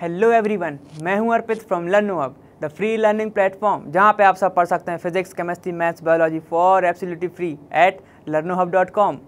hello everyone मैं हूं अर्पित from लर्नो अब द फ्री लर्निंग प्लेटफॉर्म जहां पे आप सब पढ़ सकते हैं physics chemistry maths biology for absolutely free at Learno Hub dot com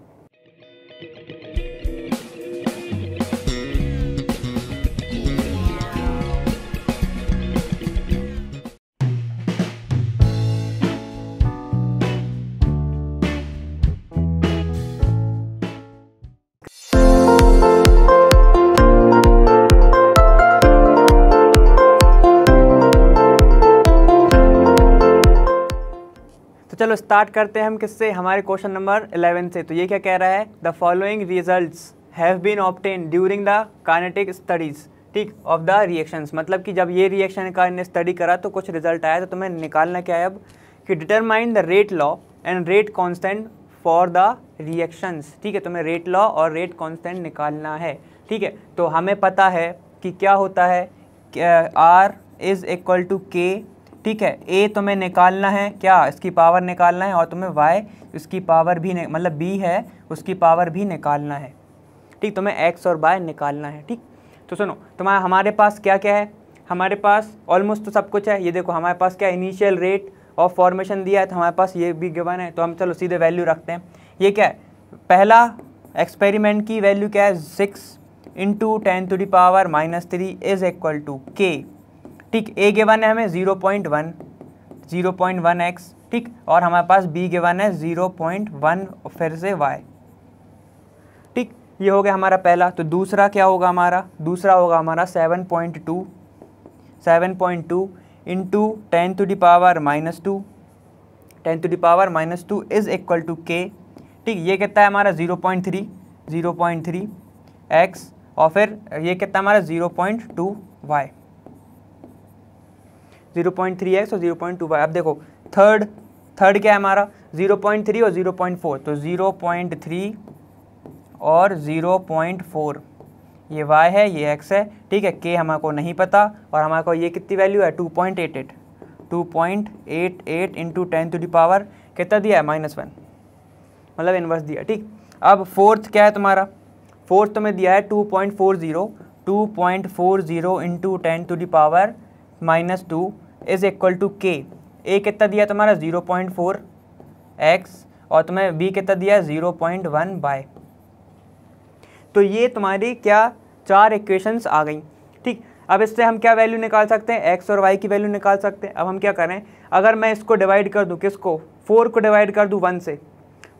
चलो स्टार्ट करते हैं हम किससे हमारे क्वेश्चन नंबर 11 से तो ये क्या कह रहा है the following result have been obtained during the kinetic studies ठीक ऑफ द रिएक्शंस मतलब कि जब ये रिएक्शन का इन्हें स्टडी करा तो कुछ रिजल्ट आया तो तुम्हें निकालना क्या है अब कि determine the rate law and rate constant for the reactions ठीक है तुम्हें रेट लॉ और रेट कॉन्स्टेंट निकालना है ठीक है तो हमें पता है कि क्या होता है are is equal to k ठीक है ए तुम्हें निकालना है क्या इसकी पावर निकालना है और तुम्हें वाई उसकी पावर भी मतलब बी है उसकी पावर भी निकालना है ठीक तुम्हें एक्स और वाई निकालना है ठीक तो सुनो तुम्हारा हमारे पास क्या क्या है हमारे पास ऑलमोस्ट तो सब कुछ है ये देखो हमारे पास क्या इनिशियल रेट ऑफ फॉर्मेशन दिया है तो हमारे पास ये भी गिवन है तो हम चलो सीधे वैल्यू रखते हैं ये क्या है पहला एक्सपेरिमेंट की वैल्यू क्या है six into ten to the power minus three is equal to k ठीक ए के वन है हमें zero point one zero point one x ठीक और हमारे पास बी के वन है ज़ीरो पॉइंट वन फिर से वाई ठीक ये हो गया हमारा पहला तो दूसरा क्या होगा हमारा दूसरा होगा हमारा seven point two seven point two in to ten to power minus two ten to the power minus two is equal to k ठीक ये कहता है हमारा zero point three zero point three x और फिर ये कहता है हमारा zero point two y zero point three x और जीरो पॉइंट टू वाई अब देखो थर्ड थर्ड क्या है हमारा जीरो पॉइंट थ्री और जीरो पॉइंट फोर तो जीरो पॉइंट थ्री और जीरो पॉइंट फोर ये वाई है ये एक्स है ठीक है के हमारे को नहीं पता और हमारे को ये कितनी वैल्यू है two two point point eight eight eight eight into ten to the power कितना दिया है माइनस वन मतलब इनवर्स दिया ठीक अब फोर्थ क्या है तुम्हारा फोर्थ तुम्हें दिया है two two point point four zero four zero into ten to the power minus two is equal to k a कितना दिया तुम्हारा ज़ीरो पॉइंट फोर एक्स और तुम्हें बी कितना दिया ज़ीरो पॉइंट वन बाय तो ये तुम्हारी क्या चार इक्वेशंस आ गई ठीक अब इससे हम क्या वैल्यू निकाल सकते हैं एक्स और वाई की वैल्यू निकाल सकते हैं अब हम क्या करें अगर मैं इसको डिवाइड कर दूँ किसको फोर को डिवाइड कर दूँ वन से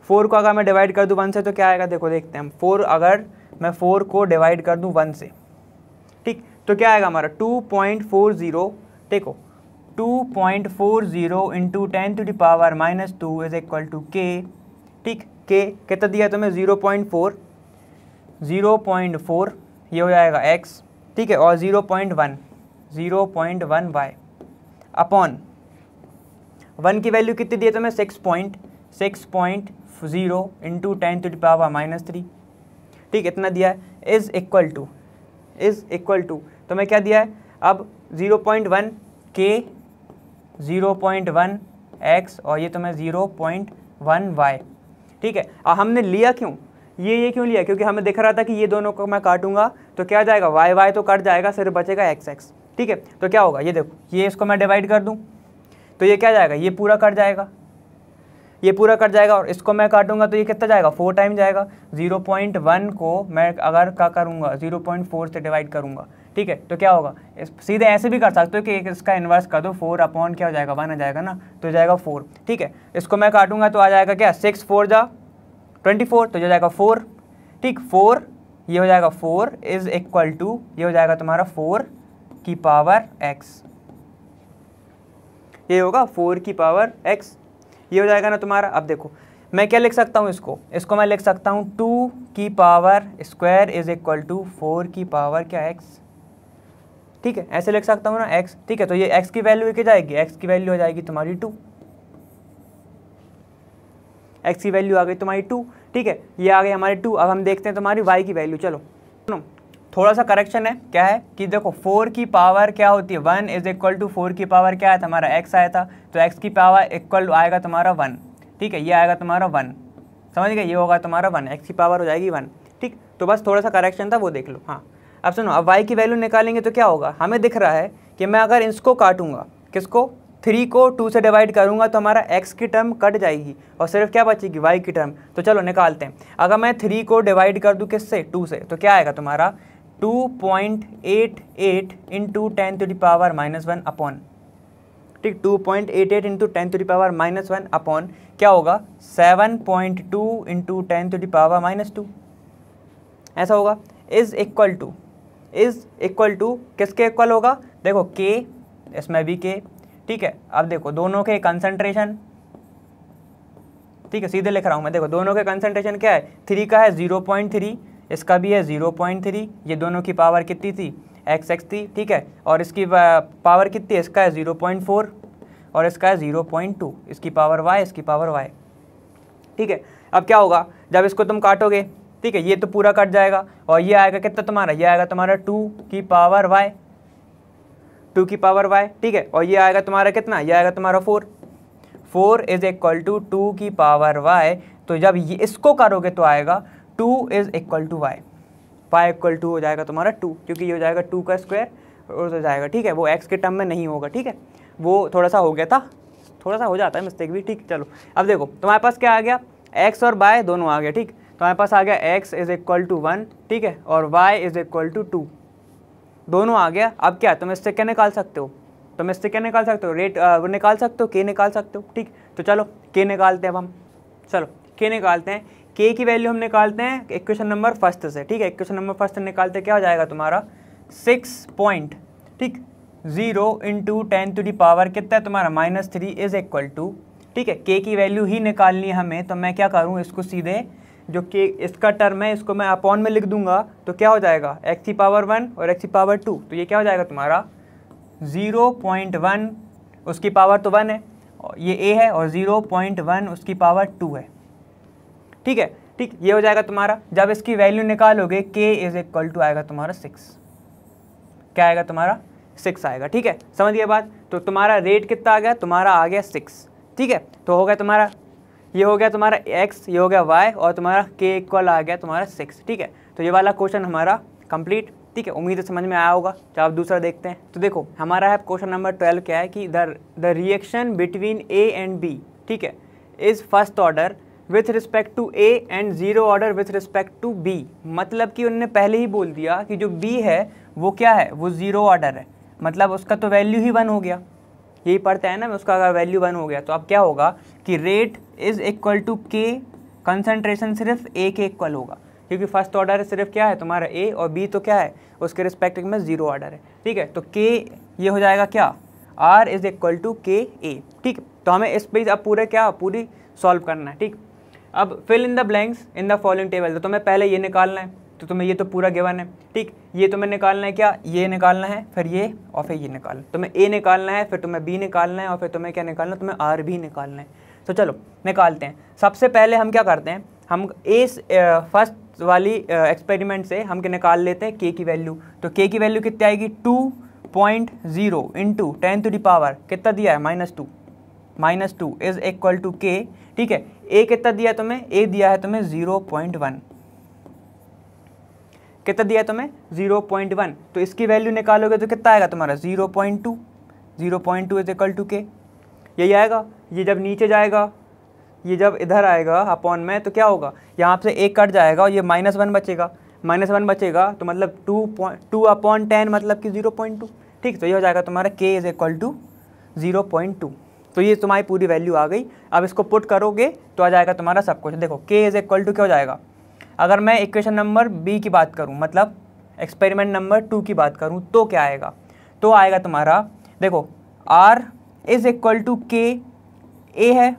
फोर को अगर मैं डिवाइड कर दूँ वन से तो क्या आएगा देखो देखते हैं हम फोर अगर मैं फोर को डिवाइड कर दूँ वन से ठीक तो क्या आएगा हमारा टू पॉइंट फोर ज़ीरो देखो two point four zero into ten to the power power minus two is equal to k ठीक के कितना दिया तुम्हें zero point four zero point four ये हो जाएगा एक्स ठीक है और zero point one zero point one y upon one की वैल्यू कितनी दिए तुम्हें six point six point zero into ten to the power power minus three ठीक इतना दिया है is equal to is equal to तो मैं क्या दिया है अब 0.1 के वन एक्स और ये तो मैं वन वाई ठीक है अब हमने लिया क्यों ये ये क्यों लिया क्योंकि हमें दिख रहा था कि ये दोनों को मैं काटूंगा तो क्या जाएगा वाई वाई तो कट जाएगा सिर्फ बचेगा एक्स एक्स ठीक है तो क्या होगा ये देखो ये इसको मैं डिवाइड कर दूँ तो ये क्या जाएगा ये पूरा कट जाएगा ये पूरा कट जाएगा और इसको मैं काटूंगा तो ये कितना जाएगा फोर टाइम जाएगा जीरो पॉइंट वन को मैं अगर क्या करूँगा जीरो पॉइंट फोर से डिवाइड करूंगा ठीक है तो क्या होगा सीधे ऐसे भी कर सकते हो कि एक इसका इन्वर्स कर दो फोर अपॉन क्या हो जाएगा वन आ जाएगा ना तो जाएगा फोर ठीक है इसको मैं काटूंगा तो आ जाएगा क्या सिक्स फोर जा ट्वेंटी फोर तो हो जाएगा फोर ठीक फोर ये हो जाएगा फोर इज इक्वल टू ये हो जाएगा तुम्हारा फोर की पावर एक्स ये होगा फोर की पावर एक्स ये हो जाएगा ना तुम्हारा अब देखो मैं क्या लिख सकता हूँ इसको इसको मैं लिख सकता हूँ टू की power square is equal to four की पावर क्या एक्स ठीक है ऐसे लिख सकता हूँ ना एक्स ठीक है तो ये एक्स की वैल्यू क्या जाएगी एक्स की वैल्यू हो जाएगी तुम्हारी टू एक्स की वैल्यू आ गई तुम्हारी टू ठीक है ये आ गई हमारी टू अब हम देखते हैं तुम्हारी वाई की वैल्यू चलो थोड़ा सा करेक्शन है क्या है कि देखो फोर की पावर क्या होती है one is equal to four की पावर क्या है तुम्हारा एक्स आया था तो एक्स की पावर इक्वल आएगा तुम्हारा वन ठीक है ये आएगा तुम्हारा वन समझ गए ये होगा तुम्हारा वन एक्स की पावर हो जाएगी वन ठीक तो बस थोड़ा सा करेक्शन था वो देख लो हाँ अब सुनो अब वाई की वैल्यू निकालेंगे तो क्या होगा हमें दिख रहा है कि मैं अगर इसको काटूंगा किसको थ्री को टू से डिवाइड करूंगा तो हमारा एक्स की टर्म कट जाएगी और सिर्फ क्या बचेगी वाई की टर्म तो चलो निकालते हैं अगर मैं थ्री को डिवाइड कर दूँ किससे टू से तो क्या आएगा तुम्हारा two point eight eight into ten to the power minus one upon ठीक two point eight eight into ten to the power minus one upon क्या होगा seven point two into ten to the power minus two ऐसा होगा is equal to is equal to किसके equal होगा देखो के इसमें भी के ठीक है अब देखो दोनों के कंसंट्रेशन ठीक है सीधे लिख रहा हूँ मैं देखो दोनों के कंसंट्रेशन क्या है थ्री का है जीरो पॉइंट थ्री इसका भी है ज़ीरो पॉइंट थ्री ये दोनों की पावर कितनी थी एक्स एक्स थी ठीक है और इसकी पावर कितनी है इसका है ज़ीरो पॉइंट फोर और इसका है ज़ीरो पॉइंट टू इसकी पावर वाई इसकी पावर वाई ठीक है अब क्या होगा जब इसको तुम काटोगे ठीक है ये तो पूरा कट जाएगा और ये आएगा कितना तुम्हारा ये आएगा तुम्हारा टू की पावर वाई टू की पावर वाई ठीक है और ये आएगा तुम्हारा कितना ये आएगा तुम्हारा four four is equal to two की पावर वाई तो जब ये इसको करोगे तो आएगा two is equal to y y equal to हो जाएगा तुम्हारा टू क्योंकि ये हो जाएगा टू का स्क्वायर और हो जाएगा ठीक है वो एक्स के टर्म में नहीं होगा ठीक है वो थोड़ा सा हो गया था थोड़ा सा हो जाता है मिस्टेक भी ठीक चलो अब देखो तुम्हारे पास क्या आ गया एक्स और वाई दोनों आ गया ठीक तुम्हारे पास आ गया x is equal to one ठीक है और y is equal to two दोनों आ गया अब क्या तुम इससे क्या निकाल सकते हो तुम इससे क्या निकाल सकते हो रेट वो निकाल सकते हो के निकाल सकते हो ठीक तो चलो के निकालते हैं अब हम चलो के निकालते हैं के की वैल्यू हम निकालते हैं इक्वेशन नंबर फर्स्ट से ठीक है इक्वेशन नंबर फर्स्ट निकालते क्या हो जाएगा तुम्हारा सिक्स पॉइंट ठीक zero into ten to the power कितना है तुम्हारा minus three is equal to ठीक है के की वैल्यू ही निकालनी है हमें तो मैं क्या करूँ इसको सीधे जो के इसका टर्म है इसको मैं अपॉन में लिख दूंगा तो क्या हो जाएगा एक्स की पावर वन और एक्स की पावर टू तो ये क्या हो जाएगा तुम्हारा ज़ीरो पॉइंट वन उसकी पावर तो वन है ये ए है और ज़ीरो पॉइंट वन उसकी पावर टू है ठीक है ठीक ये हो जाएगा तुम्हारा जब इसकी वैल्यू निकालोगे के इज इक्वल टू आएगा तुम्हारा सिक्स क्या आएगा तुम्हारा सिक्स आएगा ठीक है समझ गया बात तो तुम्हारा रेट कितना आ गया तुम्हारा आ गया सिक्स ठीक है तो हो गया तुम्हारा ये हो गया तुम्हारा एक्स ये हो गया वाई और तुम्हारा के इक्वल आ गया तुम्हारा सिक्स ठीक है तो ये वाला क्वेश्चन हमारा कंप्लीट ठीक है उम्मीद समझ में आया होगा तो आप दूसरा देखते हैं तो देखो हमारा है क्वेश्चन नंबर ट्वेल्व क्या है कि the the reaction between A and B ठीक है is first order with respect to A and zero order with respect to B मतलब कि उनने पहले ही बोल दिया कि जो बी है वो क्या है वो ज़ीरो ऑर्डर है मतलब उसका तो वैल्यू ही वन हो गया यही पढ़ता है ना उसका अगर वैल्यू वन हो गया तो अब क्या होगा कि rate is equal to k concentration सिर्फ ए के इक्वल होगा क्योंकि फर्स्ट ऑर्डर सिर्फ क्या है तुम्हारा ए और बी तो क्या है उसके रिस्पेक्ट में ज़ीरो ऑर्डर है ठीक है तो के ये हो जाएगा क्या are is equal to k ए ठीक है तो हमें इस पर अब पूरे क्या पूरी सॉल्व करना है ठीक अब fill in the blanks in the following table तो तुम्हें पहले ये निकालना है तो तुम्हें ये तो पूरा गिवन है ठीक ये तुम्हें निकालना है क्या ये निकालना है फिर ये और फिर ये निकालना तुम्हें ए निकालना है फिर तुम्हें बी निकालना है और फिर तुम्हें क्या निकालना है तुम्हें आर भी निकालना है तो चलो निकालते हैं सबसे पहले हम क्या करते हैं हम ए फर्स्ट वाली एक्सपेरिमेंट से हम क्या निकाल लेते हैं के की वैल्यू तो के की वैल्यू कितनी आएगी two point zero into ten to the power कितना दिया है minus two minus two is equal to k ठीक है ए कितना दिया तुम्हें ए दिया है तुम्हें जीरो पॉइंट वन कितना दिया तुम्हें जीरो पॉइंट वन तो इसकी वैल्यू निकालोगे तो कितना आएगा तुम्हारा zero point two zero point two is equal to k यही आएगा ये जब नीचे जाएगा ये जब इधर आएगा अपॉन में तो क्या होगा यहाँ से एक कट जाएगा और ये माइनस वन बचेगा माइनस वन बचेगा तो मतलब two point two upon ten मतलब कि जीरो पॉइंट टू ठीक तो ये हो जाएगा तुम्हारा k is equal to zero point two तो ये तुम्हारी पूरी वैल्यू आ गई अब इसको पुट करोगे तो आ जाएगा तुम्हारा सब कुछ देखो के इज़ इक्वल टू क्या हो जाएगा अगर मैं इक्वेशन नंबर बी की बात करूँ मतलब एक्सपेरिमेंट नंबर टू की बात करूँ तो क्या आएगा तो आएगा तुम्हारा देखो are is equal to k ए है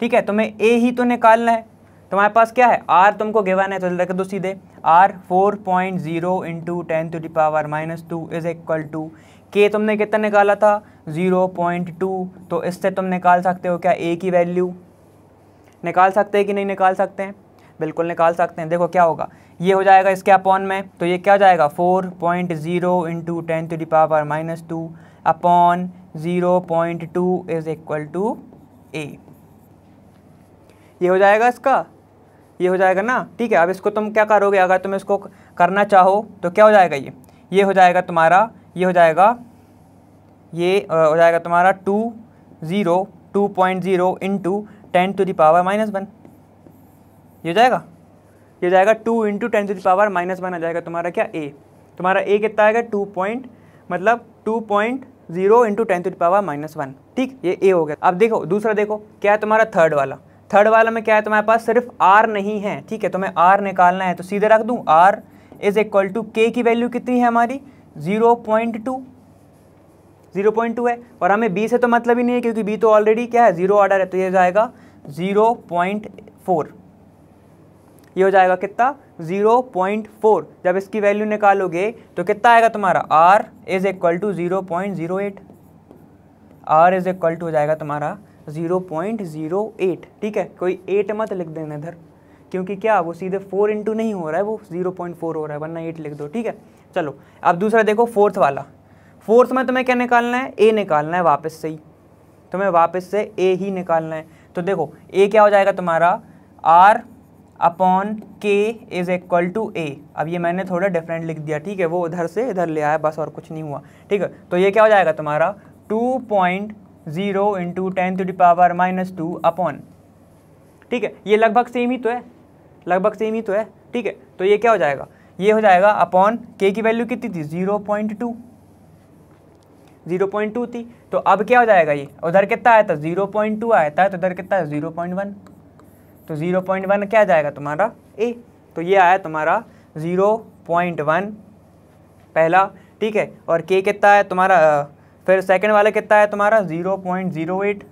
ठीक है तुम्हें ए ही तो निकालना है तुम्हारे पास क्या है आर तुमको गिवन है तो रख दो सीधे r four point zero into ten to the power minus two is equal to k तुमने कितना निकाला था 0.2 तो इससे तुम निकाल सकते हो क्या ए की वैल्यू निकाल सकते हैं कि नहीं निकाल सकते हैं बिल्कुल निकाल सकते हैं देखो क्या होगा ये हो जाएगा इसके अपॉन में तो ये क्या हो जाएगा four point zero into ten to the power minus two upon zero point two is equal to ए ये हो जाएगा इसका ये हो जाएगा ना ठीक है अब इसको तुम क्या करोगे अगर तुम इसको करना चाहो तो क्या हो जाएगा ये ये हो जाएगा तुम्हारा ये हो जाएगा ये हो जाएगा तुम्हारा two zero two point zero into ten to the power minus one ये हो जाएगा ये हो जाएगा two into ten to the power minus one आ जाएगा तुम्हारा क्या ए तुम्हारा ए कितना आएगा टू पॉइंट मतलब two point zero into ten to the power minus one ठीक ये ए हो गया अब देखो दूसरा देखो क्या है तुम्हारा थर्ड वाला थर्ड वाला में क्या है तुम्हारे पास सिर्फ आर नहीं है ठीक है तुम्हें आर निकालना है तो सीधे रख दूँ आर इज़ इक्वल टू के की वैल्यू कितनी है हमारी zero point two zero point two है और हमें बी से तो मतलब ही नहीं है क्योंकि बी तो ऑलरेडी क्या है जीरो ऑर्डर है तो ये जाएगा जीरो पॉइंट फोर ये हो जाएगा कितना जीरो पॉइंट फोर जब इसकी वैल्यू निकालोगे तो कितना आएगा तुम्हारा r is equal to zero point zero eight r is equal to हो जाएगा तुम्हारा जीरो पॉइंट जीरो एट ठीक है कोई एट मत लिख देना इधर क्योंकि क्या वो सीधे फोर इंटू नहीं हो रहा है वो जीरो पॉइंट फोर हो रहा है वरना एट लिख दो ठीक है चलो अब दूसरा देखो फोर्थ वाला फोर्थ में तुम्हें क्या निकालना है ए निकालना है वापस से ही तुम्हें वापस से ए ही निकालना है तो देखो ए क्या हो जाएगा तुम्हारा r upon k is equal to ए अब ये मैंने थोड़ा डिफरेंट लिख दिया ठीक है वो उधर से इधर ले आया बस और कुछ नहीं हुआ ठीक है तो ये क्या हो जाएगा तुम्हारा two point zero into ten to the power minus two upon ठीक है ये लगभग सेम ही तो है लगभग सेम ही तो है ठीक है तो ये क्या हो जाएगा ये हो जाएगा अपॉन के की वैल्यू कितनी थी zero point two zero point two थी तो अब क्या हो जाएगा ये उधर कितना आया था जीरो पॉइंट टू आया था तो उधर कितना है जीरो पॉइंट वन तो जीरो पॉइंट वन क्या जाएगा तुम्हारा ए तो ये आया तुम्हारा जीरो पॉइंट वन पहला ठीक है और के कितना है तुम्हारा फिर सेकेंड वाला कितना है तुम्हारा जीरो पॉइंट जीरो एट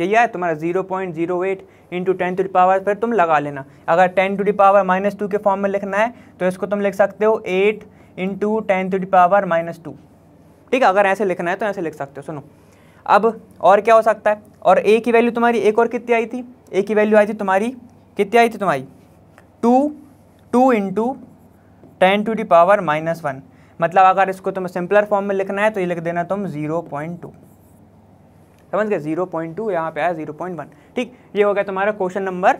यही आया तुम्हारा zero point zero eight into ten to the power पर तुम लगा लेना अगर ten to the power minus two के फॉर्म में लिखना है तो इसको तुम लिख सकते हो eight into ten to the power minus two ठीक है अगर ऐसे लिखना है तो ऐसे लिख सकते हो सुनो अब और क्या हो सकता है और ए की वैल्यू तुम्हारी एक और कितनी आई थी ए की वैल्यू आई थी तुम्हारी कितनी आई थी तुम्हारी two two into ten to the power power minus one मतलब अगर इसको तुम सिंपलर फॉर्म में लिखना है तो ये लिख देना तुम ज़ीरो पॉइंट टू समझ गए जीरो पॉइंट टू यहाँ पे आया जीरो पॉइंट वन ठीक ये हो गया तुम्हारा क्वेश्चन नंबर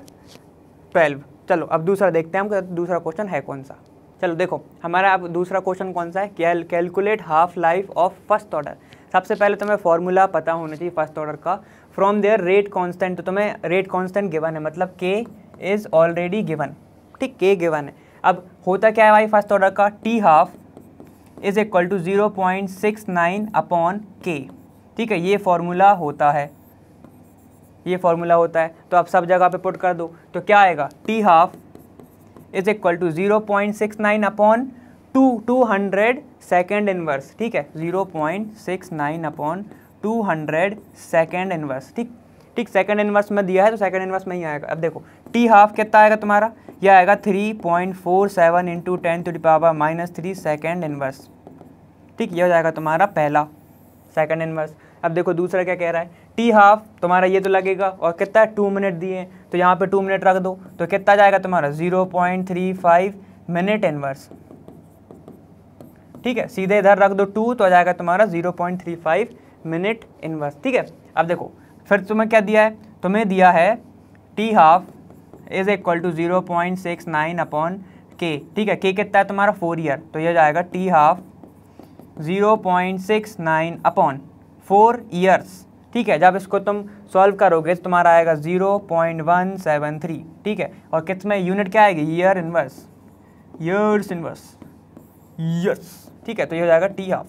ट्वेल्व चलो अब दूसरा देखते हैं हम दूसरा क्वेश्चन है कौन सा चलो देखो हमारा अब दूसरा क्वेश्चन कौन सा है कैल calculate half life of first order सबसे पहले तुम्हें फॉर्मूला पता होना चाहिए फर्स्ट ऑर्डर का फ्रॉम देयर रेट कॉन्स्टेंट तो तुम्हें रेट कॉन्स्टेंट गिवन है मतलब के इज़ ऑलरेडी गिवन ठीक के गिवन है अब होता क्या है भाई फर्स्ट ऑर्डर का t half is equal to zero point six nine upon k ठीक है ये फॉर्मूला होता है ये फॉर्मूला होता है तो आप सब जगह पे पुट कर दो तो क्या आएगा t half is equal to zero point six nine upon two two hundred second inverse ठीक है zero point six nine upon two hundred second inverse ठीक ठीक सेकेंड इनवर्स में दिया है तो सेकेंड इनवर्स में ही आएगा अब देखो टी हाफ कितना आएगा तुम्हारा यह आएगा three point four seven into ten to power minus three second inverse ठीक यह हो जाएगा तुम्हारा पहला सेकेंड इनवर्स अब देखो दूसरा क्या कह रहा है टी हाफ तुम्हारा ये तो लगेगा और कितना टू मिनट दिए तो यहाँ पे टू मिनट रख दो तो कितना जाएगा तुम्हारा zero point three five minute inverse ठीक है सीधे इधर रख दो टू तो आ जाएगा तुम्हारा zero point three five minute inverse ठीक है अब देखो फिर तुम्हें क्या दिया है तुम्हें दिया है t half is equal to zero point six nine upon k ठीक है के कितना है तुम्हारा फोर ईयर तो यह जाएगा t half zero point six nine upon four years ठीक है जब इसको तुम सॉल्व करोगे तो तुम्हारा आएगा zero point one seven three ठीक है और किस में यूनिट क्या आएगी year inverse years inverse yes ठीक है तो ये हो जाएगा टी हाफ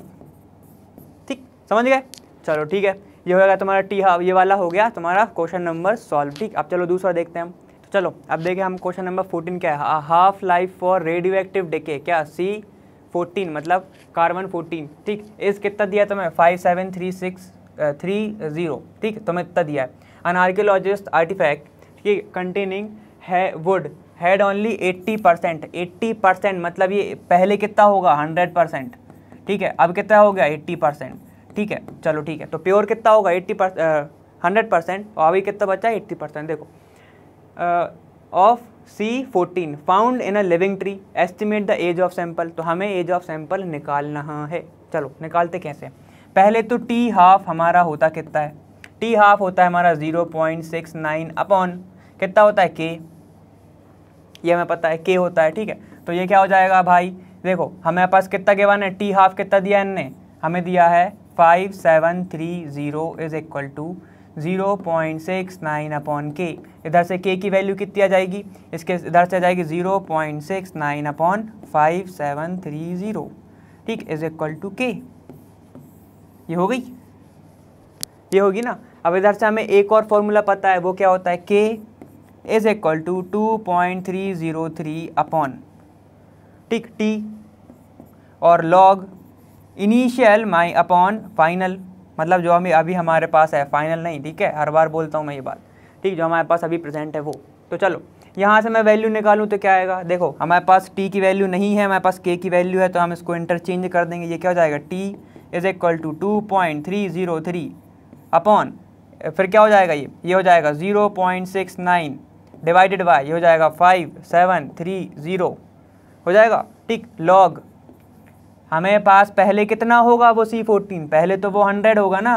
ठीक समझ गए चलो ठीक है ये हो जाएगा तुम्हारा टी हाफ ये वाला हो गया तुम्हारा क्वेश्चन नंबर सॉल्व ठीक अब चलो दूसरा देखते हैं हम तो चलो अब देखें हम क्वेश्चन नंबर फोर्टीन क्या है half life for radioactive decay क्या सी फोर्टीन मतलब कार्बन फोर्टीन ठीक एज कितना दिया तुम्हें five seven three six three zero ठीक तुम्हें इतना दिया है अन आर्कियोलॉजिस्ट आर्टिफैक्ट ये कंटेनिंग है wood had only eighty percent eighty percent मतलब ये पहले कितना होगा हंड्रेड परसेंट ठीक है अब कितना हो गया एट्टी परसेंट ठीक है चलो ठीक है तो प्योर कितना होगा एट्टी परसेंट हंड्रेड परसेंट और अभी कितना बचा है एट्टी परसेंट देखो uh, of C fourteen found in a living tree estimate the age of sample तो हमें एज ऑफ सैंपल निकालना है चलो निकालते कैसे पहले तो टी हाफ हमारा होता कितना है टी हाफ होता है हमारा zero point six nine upon कितना होता है के ये हमें पता है के होता है ठीक है तो ये क्या हो जाएगा भाई देखो हमारे पास कितना के वन है टी हाफ कितना दिया इनने हमें दिया है five seven three zero is equal to zero point six nine upon k इधर से के की वैल्यू कितनी आ जाएगी इसके इधर से आ जाएगी zero point six nine upon five seven three zero ठीक इज इक्वल टू के ये हो गई ये होगी ना अब इधर से हमें एक और फॉर्मूला पता है वो क्या होता है k is equal to two point three zero three upon ठीक टी और लॉग इनिशियल माई अपॉन फाइनल मतलब जो हमें अभी हमारे पास है फाइनल नहीं ठीक है हर बार बोलता हूँ मैं ये बात ठीक जो हमारे पास अभी प्रेजेंट है वो तो चलो यहाँ से मैं वैल्यू निकालूँ तो क्या आएगा देखो हमारे पास टी की वैल्यू नहीं है हमारे पास के की वैल्यू है तो हम इसको इंटरचेंज कर देंगे ये क्या हो जाएगा t is equal to two point three zero three upon फिर क्या हो जाएगा ये ये हो जाएगा zero point six nine divided by ये हो जाएगा फाइव सेवन थ्री ज़ीरो हो जाएगा ठीक लॉग हमें पास पहले कितना होगा वो सी फोर्टीन पहले तो वो हंड्रेड होगा ना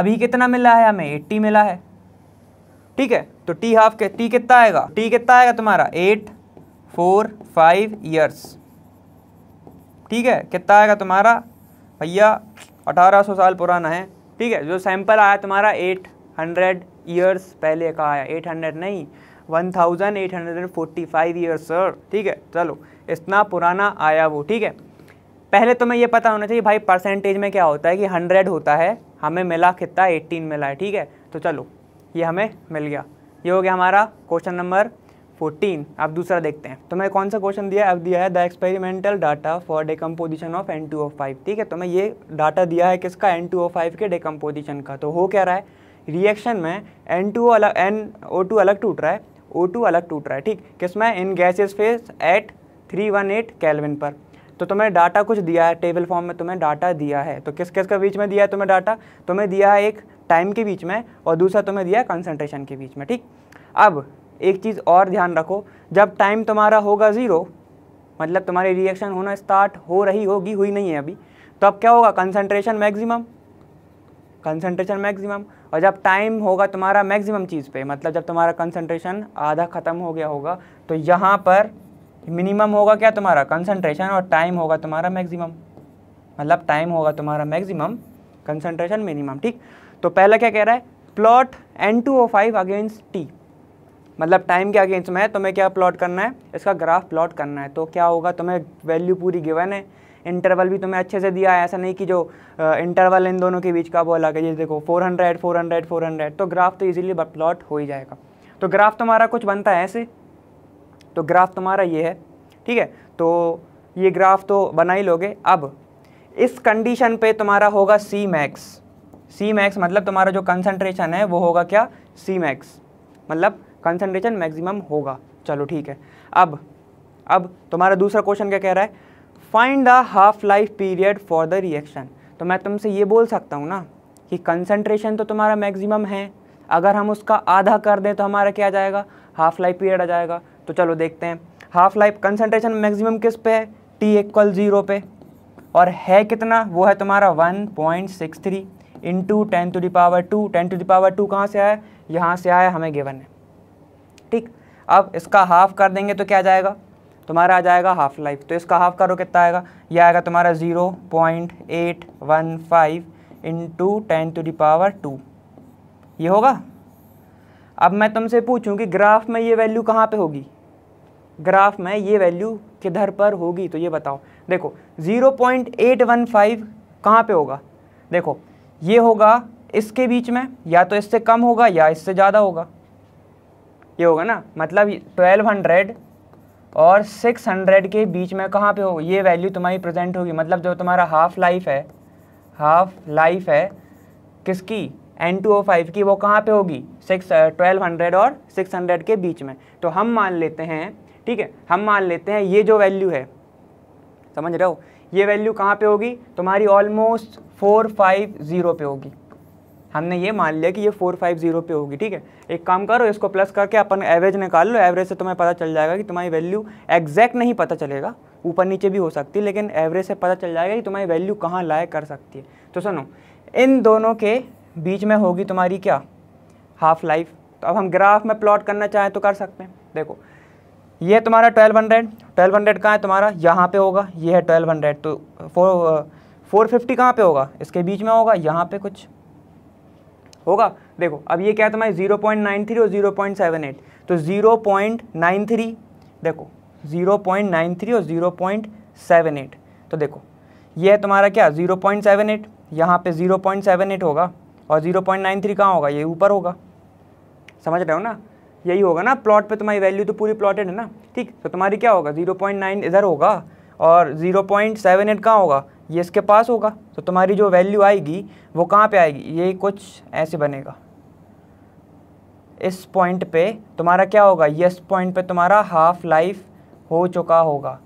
अभी कितना मिला है हमें एट्टी मिला है ठीक है तो टी हाफ के टी कितना आएगा टी कितना आएगा तुम्हारा एट फोर फाइव ईयर्स ठीक है कितना आएगा तुम्हारा भैया अठारह सौ साल पुराना है ठीक है जो सैंपल आया तुम्हारा एट हंड्रेड ईयर्स पहले का आया एट हंड्रेड नहीं one thousand eight hundred five years sir ठीक है चलो इतना पुराना आया वो ठीक है पहले तो मैं ये पता होना चाहिए भाई परसेंटेज में क्या होता है कि हंड्रेड होता है हमें मिला कितना एट्टीन मिला है ठीक है तो चलो ये हमें मिल गया ये हो गया हमारा क्वेश्चन नंबर फोर्टीन अब दूसरा देखते हैं तो मैं कौन सा क्वेश्चन दिया अब दिया है the experimental data for decomposition of N two O five ठीक है तो मैं ये डाटा दिया है किसका एन टू ओ फाइव के डेकम्पोजिशन का तो हो क्या रहा है रिएक्शन में एन टू अलग एन ओ टू अलग टूट रहा है ओ टू अलग टूट रहा है ठीक किसमें in gases phase at three one eight kelvin पर तो तुम्हें डाटा कुछ दिया है टेबल फॉर्म में तुम्हें डाटा दिया है तो किस किस के बीच में दिया है तुम्हें डाटा तुम्हें दिया है एक टाइम के बीच में और दूसरा तुम्हें दिया है कंसनट्रेशन के बीच में ठीक अब एक चीज़ और ध्यान रखो जब टाइम तुम्हारा होगा ज़ीरो मतलब तुम्हारी रिएक्शन होना स्टार्ट हो रही होगी हुई नहीं है अभी तो अब क्या होगा कंसनट्रेशन मैक्सिमम कंसनट्रेशन मैक्सिमम और जब टाइम होगा तुम्हारा मैक्सिमम चीज़ पे मतलब जब तुम्हारा कंसनट्रेशन आधा ख़त्म हो गया होगा तो यहाँ पर मिनिमम होगा क्या तुम्हारा कंसंट्रेशन और टाइम होगा तुम्हारा मैक्सिमम मतलब टाइम होगा तुम्हारा मैक्सिमम कंसंट्रेशन मिनिमम ठीक तो पहला क्या कह रहा है plot N two O five against t मतलब टाइम के अगेंस्ट में है तुम्हें क्या प्लॉट करना है इसका ग्राफ प्लॉट करना है तो क्या होगा तुम्हें वैल्यू पूरी गिवन है इंटरवल भी तुम्हें अच्छे से दिया है ऐसा नहीं कि जो इंटरवल इन दोनों के बीच का बोला कि जैसे देखो 400 400 400 तो ग्राफ तो इजीली प्लॉट हो ही जाएगा तो ग्राफ तुम्हारा कुछ बनता है ऐसे तो ग्राफ तुम्हारा ये है ठीक है तो ये ग्राफ तो बना ही लोगे अब इस कंडीशन पे तुम्हारा होगा सी मैक्स सी मैक्स मतलब तुम्हारा जो कंसनट्रेशन है वो होगा क्या सी मैक्स मतलब कंसनट्रेशन मैक्सिमम होगा चलो ठीक है अब अब तुम्हारा दूसरा क्वेश्चन क्या कह रहा है find the half life period for the reaction तो मैं तुमसे ये बोल सकता हूँ ना कि कंसनट्रेशन तो तुम्हारा मैक्सिमम है अगर हम उसका आधा कर दें तो हमारा क्या आ जाएगा हाफ लाइफ पीरियड आ जाएगा तो चलो देखते हैं हाफ लाइफ कंसनट्रेशन मैक्सिमम किस पे है टी इक्वल ज़ीरो पे और है कितना वो है तुम्हारा one point six three into ten to the power two ten to the power two कहाँ से आया यहाँ से आया हमें गिवन है ठीक अब इसका हाफ़ कर देंगे तो क्या जाएगा तुम्हारा आ जाएगा हाफ लाइफ तो इसका हाफ करो कितना आएगा ये आएगा तुम्हारा zero point eight one five into ten to the power two ये होगा अब मैं तुमसे पूछूं कि ग्राफ में ये वैल्यू कहाँ पे होगी ग्राफ में ये वैल्यू किधर पर होगी तो ये बताओ देखो 0.815 कहाँ पर होगा देखो ये होगा इसके बीच में या तो इससे कम होगा या इससे ज़्यादा होगा ये होगा ना मतलब 1200 और 600 के बीच में कहाँ पे हो ये वैल्यू तुम्हारी प्रेजेंट होगी मतलब जो तुम्हारा हाफ़ लाइफ है हाफ लाइफ है किसकी एन टू ओ फाइव की वो कहाँ पे होगी सिक्स ट्वेल्व हंड्रेड और सिक्स हंड्रेड के बीच में तो हम मान लेते हैं ठीक है हम मान लेते हैं ये जो वैल्यू है समझ रहे हो ये वैल्यू कहाँ पे होगी तुम्हारी ऑलमोस्ट फोर फाइव ज़ीरो पे होगी हमने ये मान लिया कि ये फोर फाइव ज़ीरो पे होगी ठीक है एक काम करो इसको प्लस करके अपन एवरेज निकाल लो एवरेज से तुम्हें पता चल जाएगा कि तुम्हारी वैल्यू एग्जैक्ट नहीं पता चलेगा ऊपर नीचे भी हो सकती है लेकिन एवरेज से पता चल जाएगा कि तुम्हारी वैल्यू कहाँ लाए कर सकती है तो सुनो इन दोनों के बीच में होगी तुम्हारी क्या हाफ लाइफ तो अब हम ग्राफ में प्लॉट करना चाहें तो कर सकते हैं देखो ये तुम्हारा ट्वेल्व हंड्रेड ट्वेल्व हंड्रेड कहाँ है तुम्हारा यहाँ पे होगा ये है ट्वेल्व हंड्रेड तो फोर फोर फिफ्टी कहाँ पर होगा इसके बीच में होगा यहाँ पे कुछ होगा देखो अब ये क्या है तुम्हारी जीरो पॉइंट नाइन थ्री और जीरो पॉइंट सेवन एट तो जीरो पॉइंट नाइन थ्री देखो जीरो पॉइंट नाइन थ्री और जीरो पॉइंट सेवन एट तो देखो ये है तुम्हारा क्या जीरो पॉइंट सेवन एट यहाँ पर जीरो पॉइंट सेवन एट होगा और जीरो पॉइंट नाइन थ्री कहाँ होगा ये ऊपर होगा समझ रहे हो ना यही होगा ना प्लॉट पे तुम्हारी वैल्यू तो पूरी प्लॉटेड है ना ठीक तो तुम्हारी क्या होगा जीरो पॉइंट नाइन इधर होगा और जीरो पॉइंट सेवन एट कहाँ होगा ये इसके पास होगा तो तुम्हारी जो वैल्यू आएगी वो कहाँ पे आएगी ये कुछ ऐसे बनेगा इस पॉइंट पे तुम्हारा क्या होगा ये इस पॉइंट पे तुम्हारा हाफ लाइफ हो चुका होगा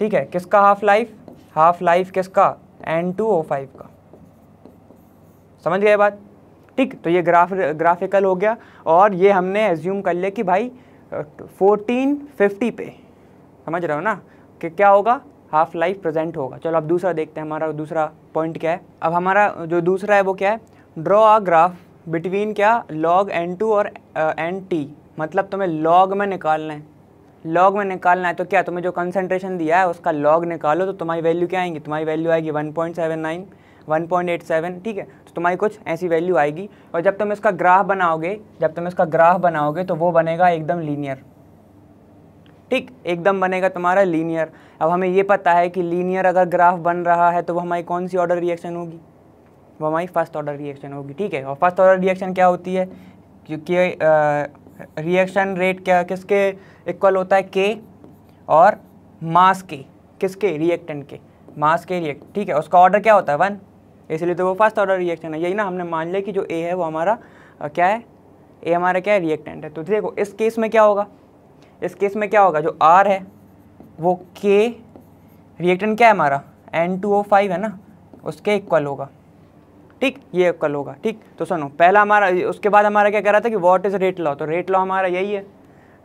ठीक है किसका हाफ लाइफ हाफ लाइफ किसका एन टू ओ फाइव का समझ गए बात ठीक तो ये ग्राफ ग्राफिकल हो गया और ये हमने एज्यूम कर लिया कि भाई फोर्टीन फिफ्टी पे समझ रहे हो ना कि क्या होगा हाफ लाइफ प्रेजेंट होगा चलो अब दूसरा देखते हैं हमारा दूसरा पॉइंट क्या है अब हमारा जो दूसरा है वो क्या है ड्रॉ आ ग्राफ बिटवीन क्या लॉग एन टू और एन टी मतलब तुम्हें लॉग में निकालना है लॉग में निकालना है तो क्या तुम्हें जो कंसनट्रेशन दिया है उसका लॉग निकालो तो तुम्हारी वैल्यू क्या आएंगी तुम्हारी वैल्यू आएगी वन पॉइंट सेवन नाइन 1.87 ठीक है तो तुम्हारी कुछ ऐसी वैल्यू आएगी और जब तुम इसका ग्राफ बनाओगे जब तुम इसका ग्राफ बनाओगे तो वो बनेगा एकदम लीनियर ठीक एकदम बनेगा तुम्हारा लीनियर अब हमें ये पता है कि लीनियर अगर ग्राफ बन रहा है तो वो हमारी कौन सी ऑर्डर रिएक्शन होगी वो हमारी फर्स्ट ऑर्डर रिएक्शन होगी ठीक है और फर्स्ट ऑर्डर रिएक्शन क्या होती है क्योंकि रिएक्शन रेट क्या किसके इक्वल होता है के और मास के किसके रिएक्टेंट के मास के रिएक्ट ठीक है उसका ऑर्डर क्या होता है वन इसलिए तो वो फर्स्ट ऑर्डर रिएक्शन है यही ना हमने मान लिया कि जो ए है वो हमारा क्या है ए हमारा क्या है रिएक्टेंट है तो देखो इस केस में क्या होगा इस केस में क्या होगा जो आर है वो के रिएक्टेंट क्या है हमारा एन टू ओ फाइव है ना उसके इक्वल होगा ठीक ये इक्वल होगा ठीक तो सुनो पहला हमारा उसके बाद हमारा क्या कह रहा था कि वॉट इज़ रेट लॉ तो रेट लॉ हमारा यही है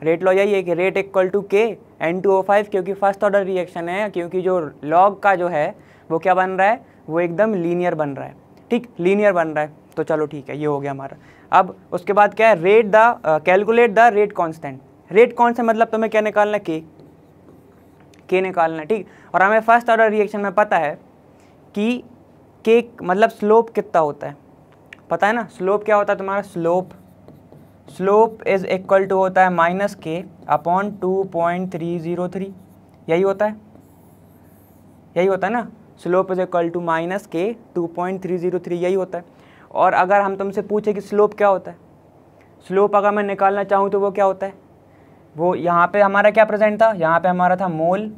रेट लॉ यही है कि rate equal to k N two O five क्योंकि फर्स्ट ऑर्डर रिएक्शन है क्योंकि जो लॉग का जो है वो क्या बन रहा है वो एकदम लीनियर बन रहा है ठीक लीनियर बन रहा है तो चलो ठीक है ये हो गया हमारा अब उसके बाद क्या है rate the calculate the rate constant rate कौन सा मतलब तुम्हें क्या निकालना है के के निकालना है ठीक और हमें फर्स्ट ऑर्डर रिएक्शन में पता है कि के मतलब स्लोप कितना होता है पता है ना स्लोप क्या होता है तुम्हारा slope slope is equal to होता है minus k upon two point three zero three यही होता है यही होता है ना slope is equal to minus k two point three zero three यही होता है और अगर हम तुमसे पूछे कि स्लोप क्या होता है स्लोप अगर मैं निकालना चाहूँ तो वो क्या होता है वो यहाँ पे हमारा क्या प्रेजेंट था यहाँ पे हमारा था मोल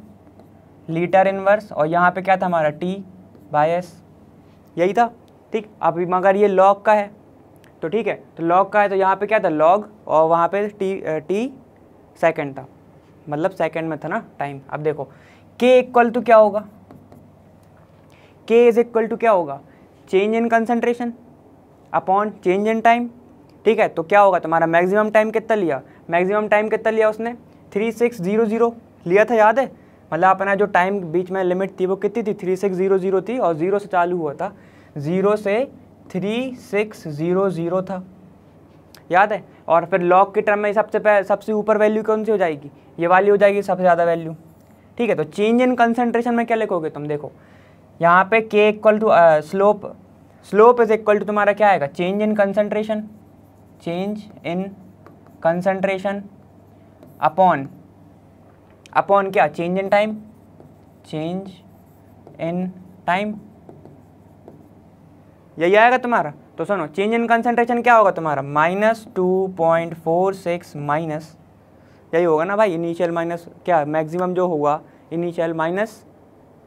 लीटर इनवर्स और यहाँ पे क्या था हमारा टी बाय एस यही था ठीक अभी मगर ये लॉग का है तो ठीक है तो लॉग का है तो यहाँ पे क्या था लॉग और वहाँ पे टी टी सेकेंड था मतलब सेकेंड में था ना टाइम अब देखो के इक्वल टू क्या होगा के इज इक्वल टू क्या होगा change in concentration upon change in time ठीक है तो क्या होगा तुम्हारा मैक्सिमम टाइम कितना लिया मैक्सिमम टाइम कितना लिया उसने थ्री सिक्स जीरो जीरो लिया था याद है मतलब अपना जो टाइम बीच में लिमिट थी वो कितनी थी थ्री सिक्स जीरो जीरो थी और ज़ीरो से चालू हुआ था ज़ीरो से थ्री सिक्स ज़ीरो ज़ीरो था याद है और फिर लॉग के टर्म में सबसे सबसे ऊपर वैल्यू कौन सी हो जाएगी ये वाली हो जाएगी सबसे ज़्यादा वैल्यू ठीक है तो चेंज इन कंसनट्रेशन में क्या लिखोगे तुम देखो यहाँ पे k equal to slope slope is equal to तुम्हारा क्या आएगा change in concentration change in concentration upon upon क्या change in time change in time यही आएगा तुम्हारा तो सुनो चेंज इन कंसनट्रेशन क्या होगा तुम्हारा minus two point four six minus यही होगा ना भाई इनिशियल माइनस क्या मैक्सिमम जो होगा इनिशियल माइनस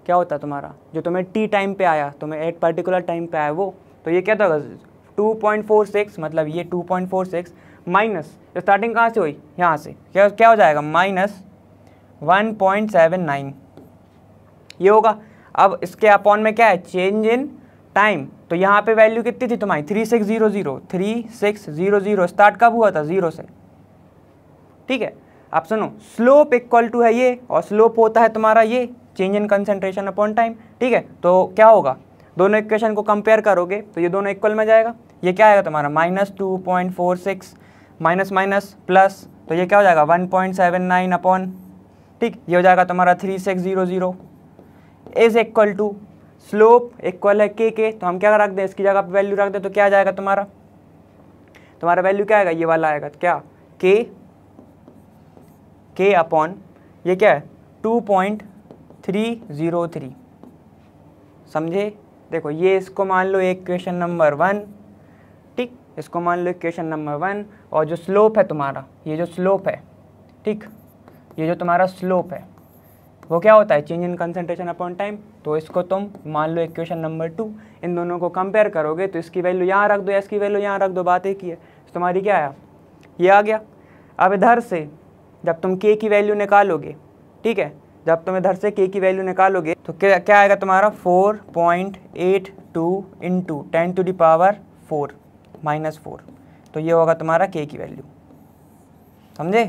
क्या होता तुम्हारा जो तुम्हें टी टाइम पे आया तुम्हें एट पर्टिकुलर टाइम पे आया वो तो ये क्या था टू पॉइंट फोर सिक्स मतलब ये two point four six minus starting कहाँ से हुई यहाँ से क्या क्या हो जाएगा minus one point seven nine ये होगा अब इसके अपॉन में क्या है चेंज इन टाइम तो यहाँ पे वैल्यू कितनी थी तुम्हारी three six zero zero three six zero zero start कब हुआ था जीरो से ठीक है आप सुनो स्लोप इक्वल टू है ये और स्लोप होता है तुम्हारा ये change in concentration upon time ठीक है तो क्या होगा दोनों इक्वेशन को कंपेयर करोगे तो ये दोनों इक्वल में जाएगा ये क्या आएगा तुम्हारा minus two point four six minus minus plus तो ये क्या हो जाएगा one point seven nine upon ठीक ये हो जाएगा तुम्हारा three six zero zero is equal to slope equal है के के तो हम क्या रख दें इसकी जगह पर वैल्यू रख दें तो क्या जाएगा तुम्हारा तुम्हारा वैल्यू क्या आएगा ये वाला आएगा तो क्या के के अपॉन ये क्या है two point three zero three समझे देखो ये इसको मान लो एक क्वेश्चन नंबर वन ठीक इसको मान लो क्वेश्चन नंबर वन और जो स्लोप है तुम्हारा ये जो स्लोप है ठीक ये जो तुम्हारा स्लोप है वो क्या होता है change in concentration upon time तो इसको तुम मान लो इक्वेशन नंबर टू इन दोनों को कंपेयर करोगे तो इसकी वैल्यू यहाँ रख दो या इसकी वैल्यू यहाँ रख दो बात एक ही है तो तुम्हारी क्या आया ये आ गया अब इधर से जब तुम के की वैल्यू निकालोगे ठीक है जब तुम इधर से के की वैल्यू निकालोगे तो क्या क्या आएगा तुम्हारा four point eight two in to ten to the power four minus four तो ये होगा तुम्हारा के की वैल्यू समझे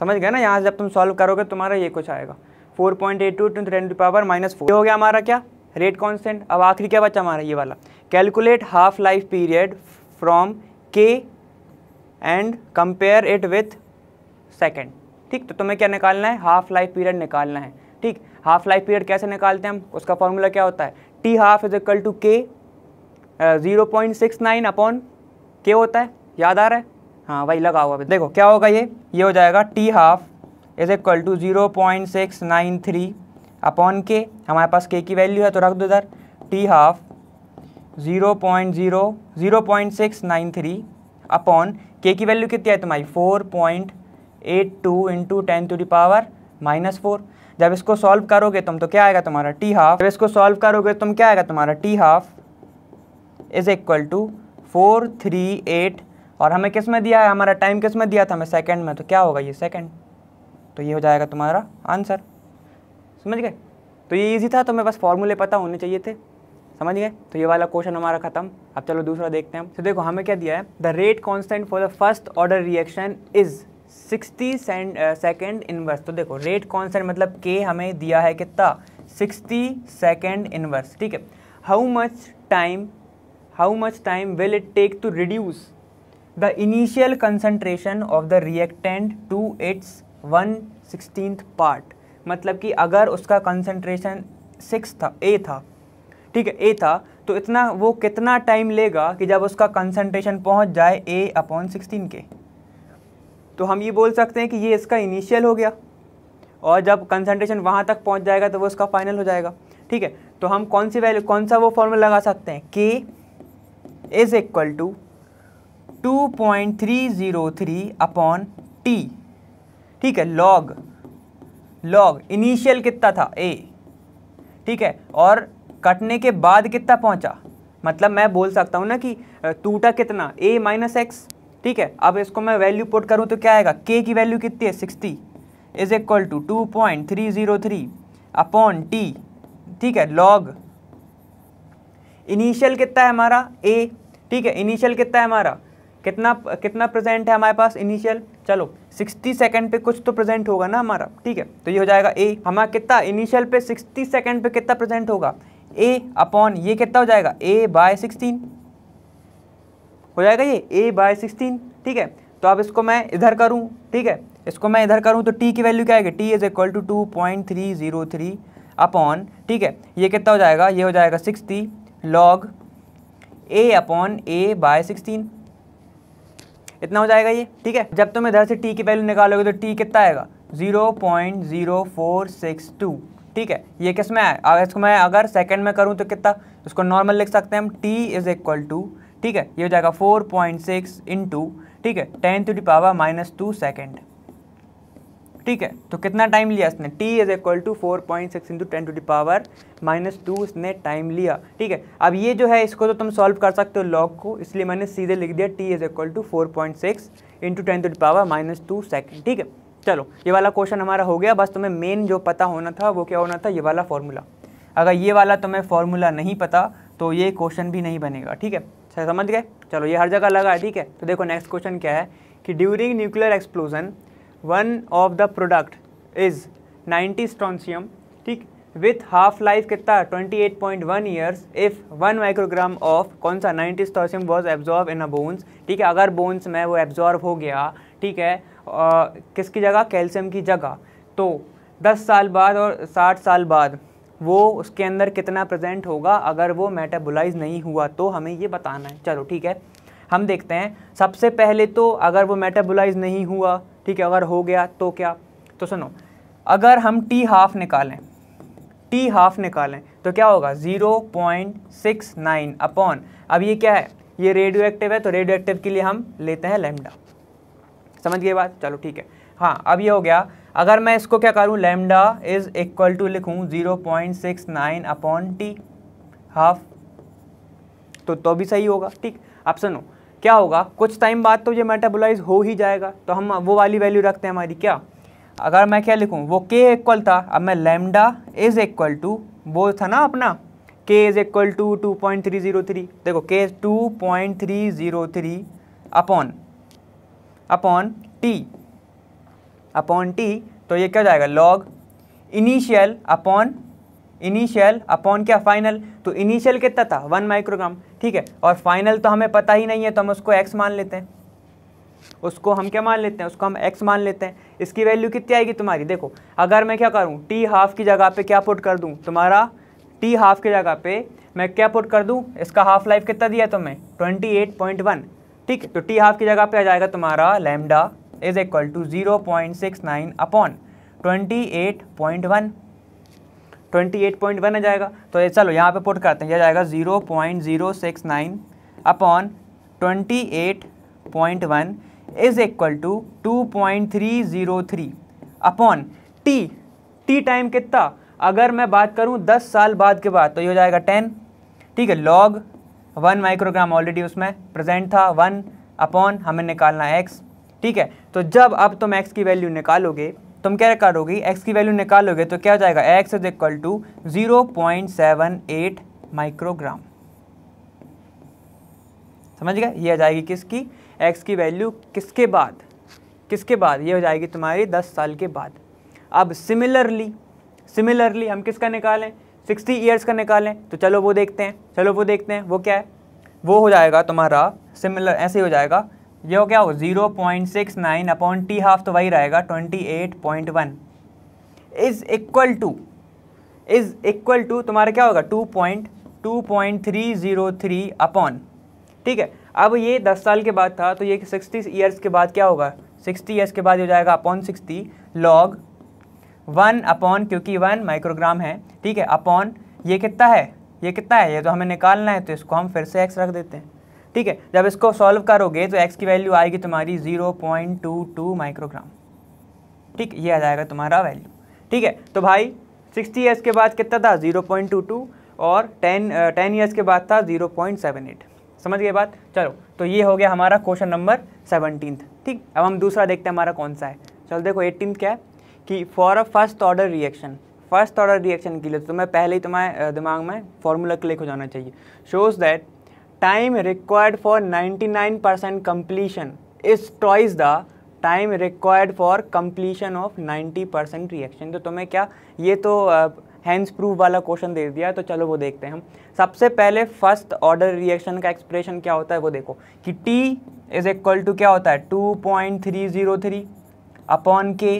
समझ गए ना यहाँ से जब तुम सॉल्व करोगे तुम्हारा ये कुछ आएगा four point eight two into ten to power minus four ये हो गया हमारा क्या रेट कॉन्स्टेंट अब आखिरी क्या बचा हमारा ये वाला calculate half life period from k and compare it with second ठीक तो तुम्हें क्या निकालना है हाफ लाइफ पीरियड निकालना है ठीक हाफ लाइफ पीरियड कैसे निकालते हैं हम उसका फॉर्मूला क्या होता है t half is equal to k zero point six nine upon k होता है याद आ रहा है हाँ भाई लगा हुआ देखो क्या होगा ये ये हो जाएगा t half is equal to zero point six nine three upon k हमारे पास के की वैल्यू है तो रख दो इधर t half zero point zero zero point six nine three upon k की वैल्यू कितनी है तुम्हारी four point eight two into ten to the power minus four जब इसको सॉल्व करोगे तुम तो क्या आएगा तुम्हारा टी हाफ जब इसको सॉल्व करोगे तो तुम क्या आएगा तुम्हारा t half is equal to four three eight और हमें किस में दिया है हमारा टाइम किस में दिया था हमें सेकेंड में तो क्या होगा ये सेकेंड तो ये हो जाएगा तुम्हारा आंसर समझ गए तो ये इजी था तो मैं बस फॉर्मूले पता होने चाहिए थे समझ गए तो ये वाला क्वेश्चन हमारा खत्म अब चलो दूसरा देखते हैं तो देखो हमें क्या दिया है the rate constant for the first order reaction is sixty second inverse तो देखो रेट कॉन्सेंट मतलब के हमें दिया है कितना सिक्सटी सेकेंड इनवर्स ठीक है how much time how much time will it take to reduce the initial concentration of the reactant to its one sixteen part मतलब कि अगर उसका कंसनट्रेशन सिक्स था ए था ठीक है ए था तो इतना वो कितना टाइम लेगा कि जब उसका कंसनट्रेशन पहुंच जाए ए अपॉन सिक्सटीन के तो हम ये बोल सकते हैं कि ये इसका इनिशियल हो गया और जब कंसनट्रेशन वहाँ तक पहुँच जाएगा तो वो इसका फाइनल हो जाएगा ठीक है तो हम कौन सी वैल्यू कौन सा वो फॉर्मूला लगा सकते हैं k is equal to two point three zero three upon t ठीक है लॉग लॉग इनिशियल कितना था ए ठीक है और कटने के बाद कितना पहुंचा मतलब मैं बोल सकता हूँ ना कि टूटा कितना ए माइनस एक्स ठीक है अब इसको मैं वैल्यू पुट करूँ तो क्या आएगा के की वैल्यू कितनी है sixty is equal to two point three zero three upon t ठीक है लॉग इनिशियल कितना है हमारा ए ठीक है इनिशियल कितना है हमारा कितना कितना प्रेजेंट है हमारे पास इनिशियल चलो 60 सेकंड पे कुछ तो प्रेजेंट होगा ना हमारा ठीक है तो ये हो जाएगा ए हमारा कितना इनिशियल पे 60 सेकंड पे कितना प्रेजेंट होगा ए अपॉन ये कितना हो जाएगा ए बाय सिक्सटीन हो जाएगा ये ए बाय सिक्सटीन ठीक है तो अब इसको मैं इधर करूँ ठीक है इसको मैं इधर करूँ तो टी की वैल्यू क्या आएगी t is equal to two point three zero three upon ठीक है ये कितना हो जाएगा ये हो जाएगा sixty log a upon a by sixteen इतना हो जाएगा ये ठीक है जब तुम इधर से टी की वैल्यू निकालोगे तो टी कितना आएगा zero point zero four six two ठीक है ये किस में है इसको मैं अगर सेकंड में करूँ तो कितना इसको नॉर्मल लिख सकते हैं हम टी इज़ इक्वल टू ठीक है ये हो जाएगा फोर पॉइंट सिक्स इंटू ठीक है ten to the power minus two second ठीक है तो कितना टाइम लिया इसने t is equal to four point six into ten to the power minus two इसने टाइम लिया ठीक है अब ये जो है इसको तो तुम सॉल्व कर सकते हो लॉग को इसलिए मैंने सीधे लिख दिया t is equal to four point six into ten to the power minus two second ठीक है चलो ये वाला क्वेश्चन हमारा हो गया बस तुम्हें मेन जो पता होना था वो क्या होना था ये वाला फॉर्मूला अगर ये वाला तुम्हें फॉर्मूला नहीं पता तो ये क्वेश्चन भी नहीं बनेगा ठीक है अच्छा समझ गए चलो ये हर जगह लगा है ठीक है तो देखो नेक्स्ट क्वेश्चन क्या है कि during nuclear explosion one of the product is ninety strontium ठीक विथ हाफ लाइफ कितना 28.1 years if one microgram of कौन सा ninety strontium was absorb in a bones ठीक है अगर बोन्स में वो एब्जॉर्व हो गया ठीक है आ, किसकी जगह कैल्शियम की जगह तो 10 साल बाद और 60 साल बाद वो उसके अंदर कितना प्रेजेंट होगा अगर वो मेटाबोलाइज नहीं हुआ तो हमें ये बताना है चलो ठीक है हम देखते हैं सबसे पहले तो अगर वो मेटाबोलाइज नहीं हुआ ठीक है अगर हो गया तो क्या तो सुनो अगर हम टी हाफ निकालें टी हाफ निकालें तो क्या होगा zero point six nine upon अब ये क्या है ये रेडियो एक्टिव है तो रेडियो एक्टिव के लिए हम लेते हैं लेमडा समझ गए बात चलो ठीक है हाँ अब ये हो गया अगर मैं इसको क्या करूँ लेमडा इज़ इक्वल टू लिखूँ zero point six nine upon t half तो तो भी सही होगा ठीक ऑप्शन सुनो क्या होगा कुछ टाइम बाद तो ये मेटाबोलाइज हो ही जाएगा तो हम वो वाली वैल्यू रखते हैं हमारी क्या अगर मैं क्या लिखूँ वो के इक्वल था अब मैं लेमडा इज़ इक्वल टू वो था ना अपना k is equal to two point three zero three देखो k two point three zero three upon upon t upon t तो ये क्या जाएगा log initial upon initial upon क्या फाइनल तो इनिशियल कितना था वन माइक्रोग्राम ठीक है और फाइनल तो हमें पता ही नहीं है तो हम उसको एक्स मान लेते हैं उसको हम क्या मान लेते हैं उसको हम एक्स मान लेते हैं इसकी वैल्यू कितनी आएगी तुम्हारी देखो अगर मैं क्या करूँ टी हाफ की जगह पे क्या पुट कर दूँ तुम्हारा टी हाफ की जगह पे मैं क्या पुट कर दूँ इसका हाफ लाइफ कितना दिया तुम्हें ट्वेंटी एट पॉइंट वन ठीक है तो टी हाफ की जगह पे आ जाएगा तुम्हारा lambda is equal to zero point six nine upon twenty eight point one twenty eight point one आ जाएगा तो चलो यहाँ पे पुट करते हैं यह जाएगा zero point zero six nine upon twenty eight point one is equal to two point three zero three upon t t time कितना अगर मैं बात करूँ दस साल बाद के बाद तो ये हो जाएगा टेन ठीक है लॉग वन माइक्रोग्राम ऑलरेडी उसमें प्रेजेंट था वन अपॉन हमें निकालना एक्स ठीक है तो जब अब तुम एक्स की वैल्यू निकालोगे तुम क्या करोगे एक्स की वैल्यू निकालोगे तो क्या हो जाएगा x is equal to zero point seven eight microgram समझ गए ये आ जाएगी किसकी एक्स की वैल्यू किसके बाद किसके बाद ये हो जाएगी तुम्हारी दस साल के बाद अब सिमिलरली सिमिलरली हम किसका निकालें सिक्सटी ईयर्स का निकालें तो चलो वो देखते हैं चलो वो देखते हैं वो क्या है वो हो जाएगा तुम्हारा सिमिलर ऐसे हो जाएगा ये हो क्या हो zero point six nine upon t half तो वही रहेगा twenty eight point one is equal to is equal to तुम्हारा क्या होगा two point two point three zero three upon ठीक है अब ये दस साल के बाद था तो ये सिक्सटी ईयर्स के बाद क्या होगा सिक्सटी ईयर्स के बाद हो जाएगा upon sixty log one upon क्योंकि वन माइक्रोग्राम है ठीक है अपॉन ये कितना है ये कितना है ये तो हमें निकालना है तो इसको हम फिर से एक्स रख देते हैं ठीक है जब इसको सॉल्व करोगे तो एक्स की वैल्यू आएगी तुम्हारी zero point two two microgram ठीक ये आ जाएगा तुम्हारा वैल्यू ठीक है तो भाई सिक्सटी ईयर्स के बाद कितना था जीरो पॉइंट टू टू और टेन टेन ईयर्स के बाद था जीरो पॉइंट सेवन एट समझ गए बात चलो तो ये हो गया हमारा क्वेश्चन नंबर सेवनटीन ठीक अब हम दूसरा देखते हैं हमारा कौन सा है चलो देखो एटीन क्या है कि for a first order reaction first order reaction के लिए तो मैं पहले ही तुम्हारे दिमाग में फॉर्मूला क्लिक हो जाना चाहिए shows that ninety nine percent 99% completion twice the time required for completion of ninety 90% reaction तो तुम्हें क्या ये तो हैंड्स प्रूफ वाला क्वेश्चन दे दिया तो चलो वो देखते हैं हम सबसे पहले फर्स्ट ऑर्डर रिएक्शन का एक्सप्रेशन क्या होता है वो देखो कि टी इज इक्वल टू क्या होता है two point three zero three upon k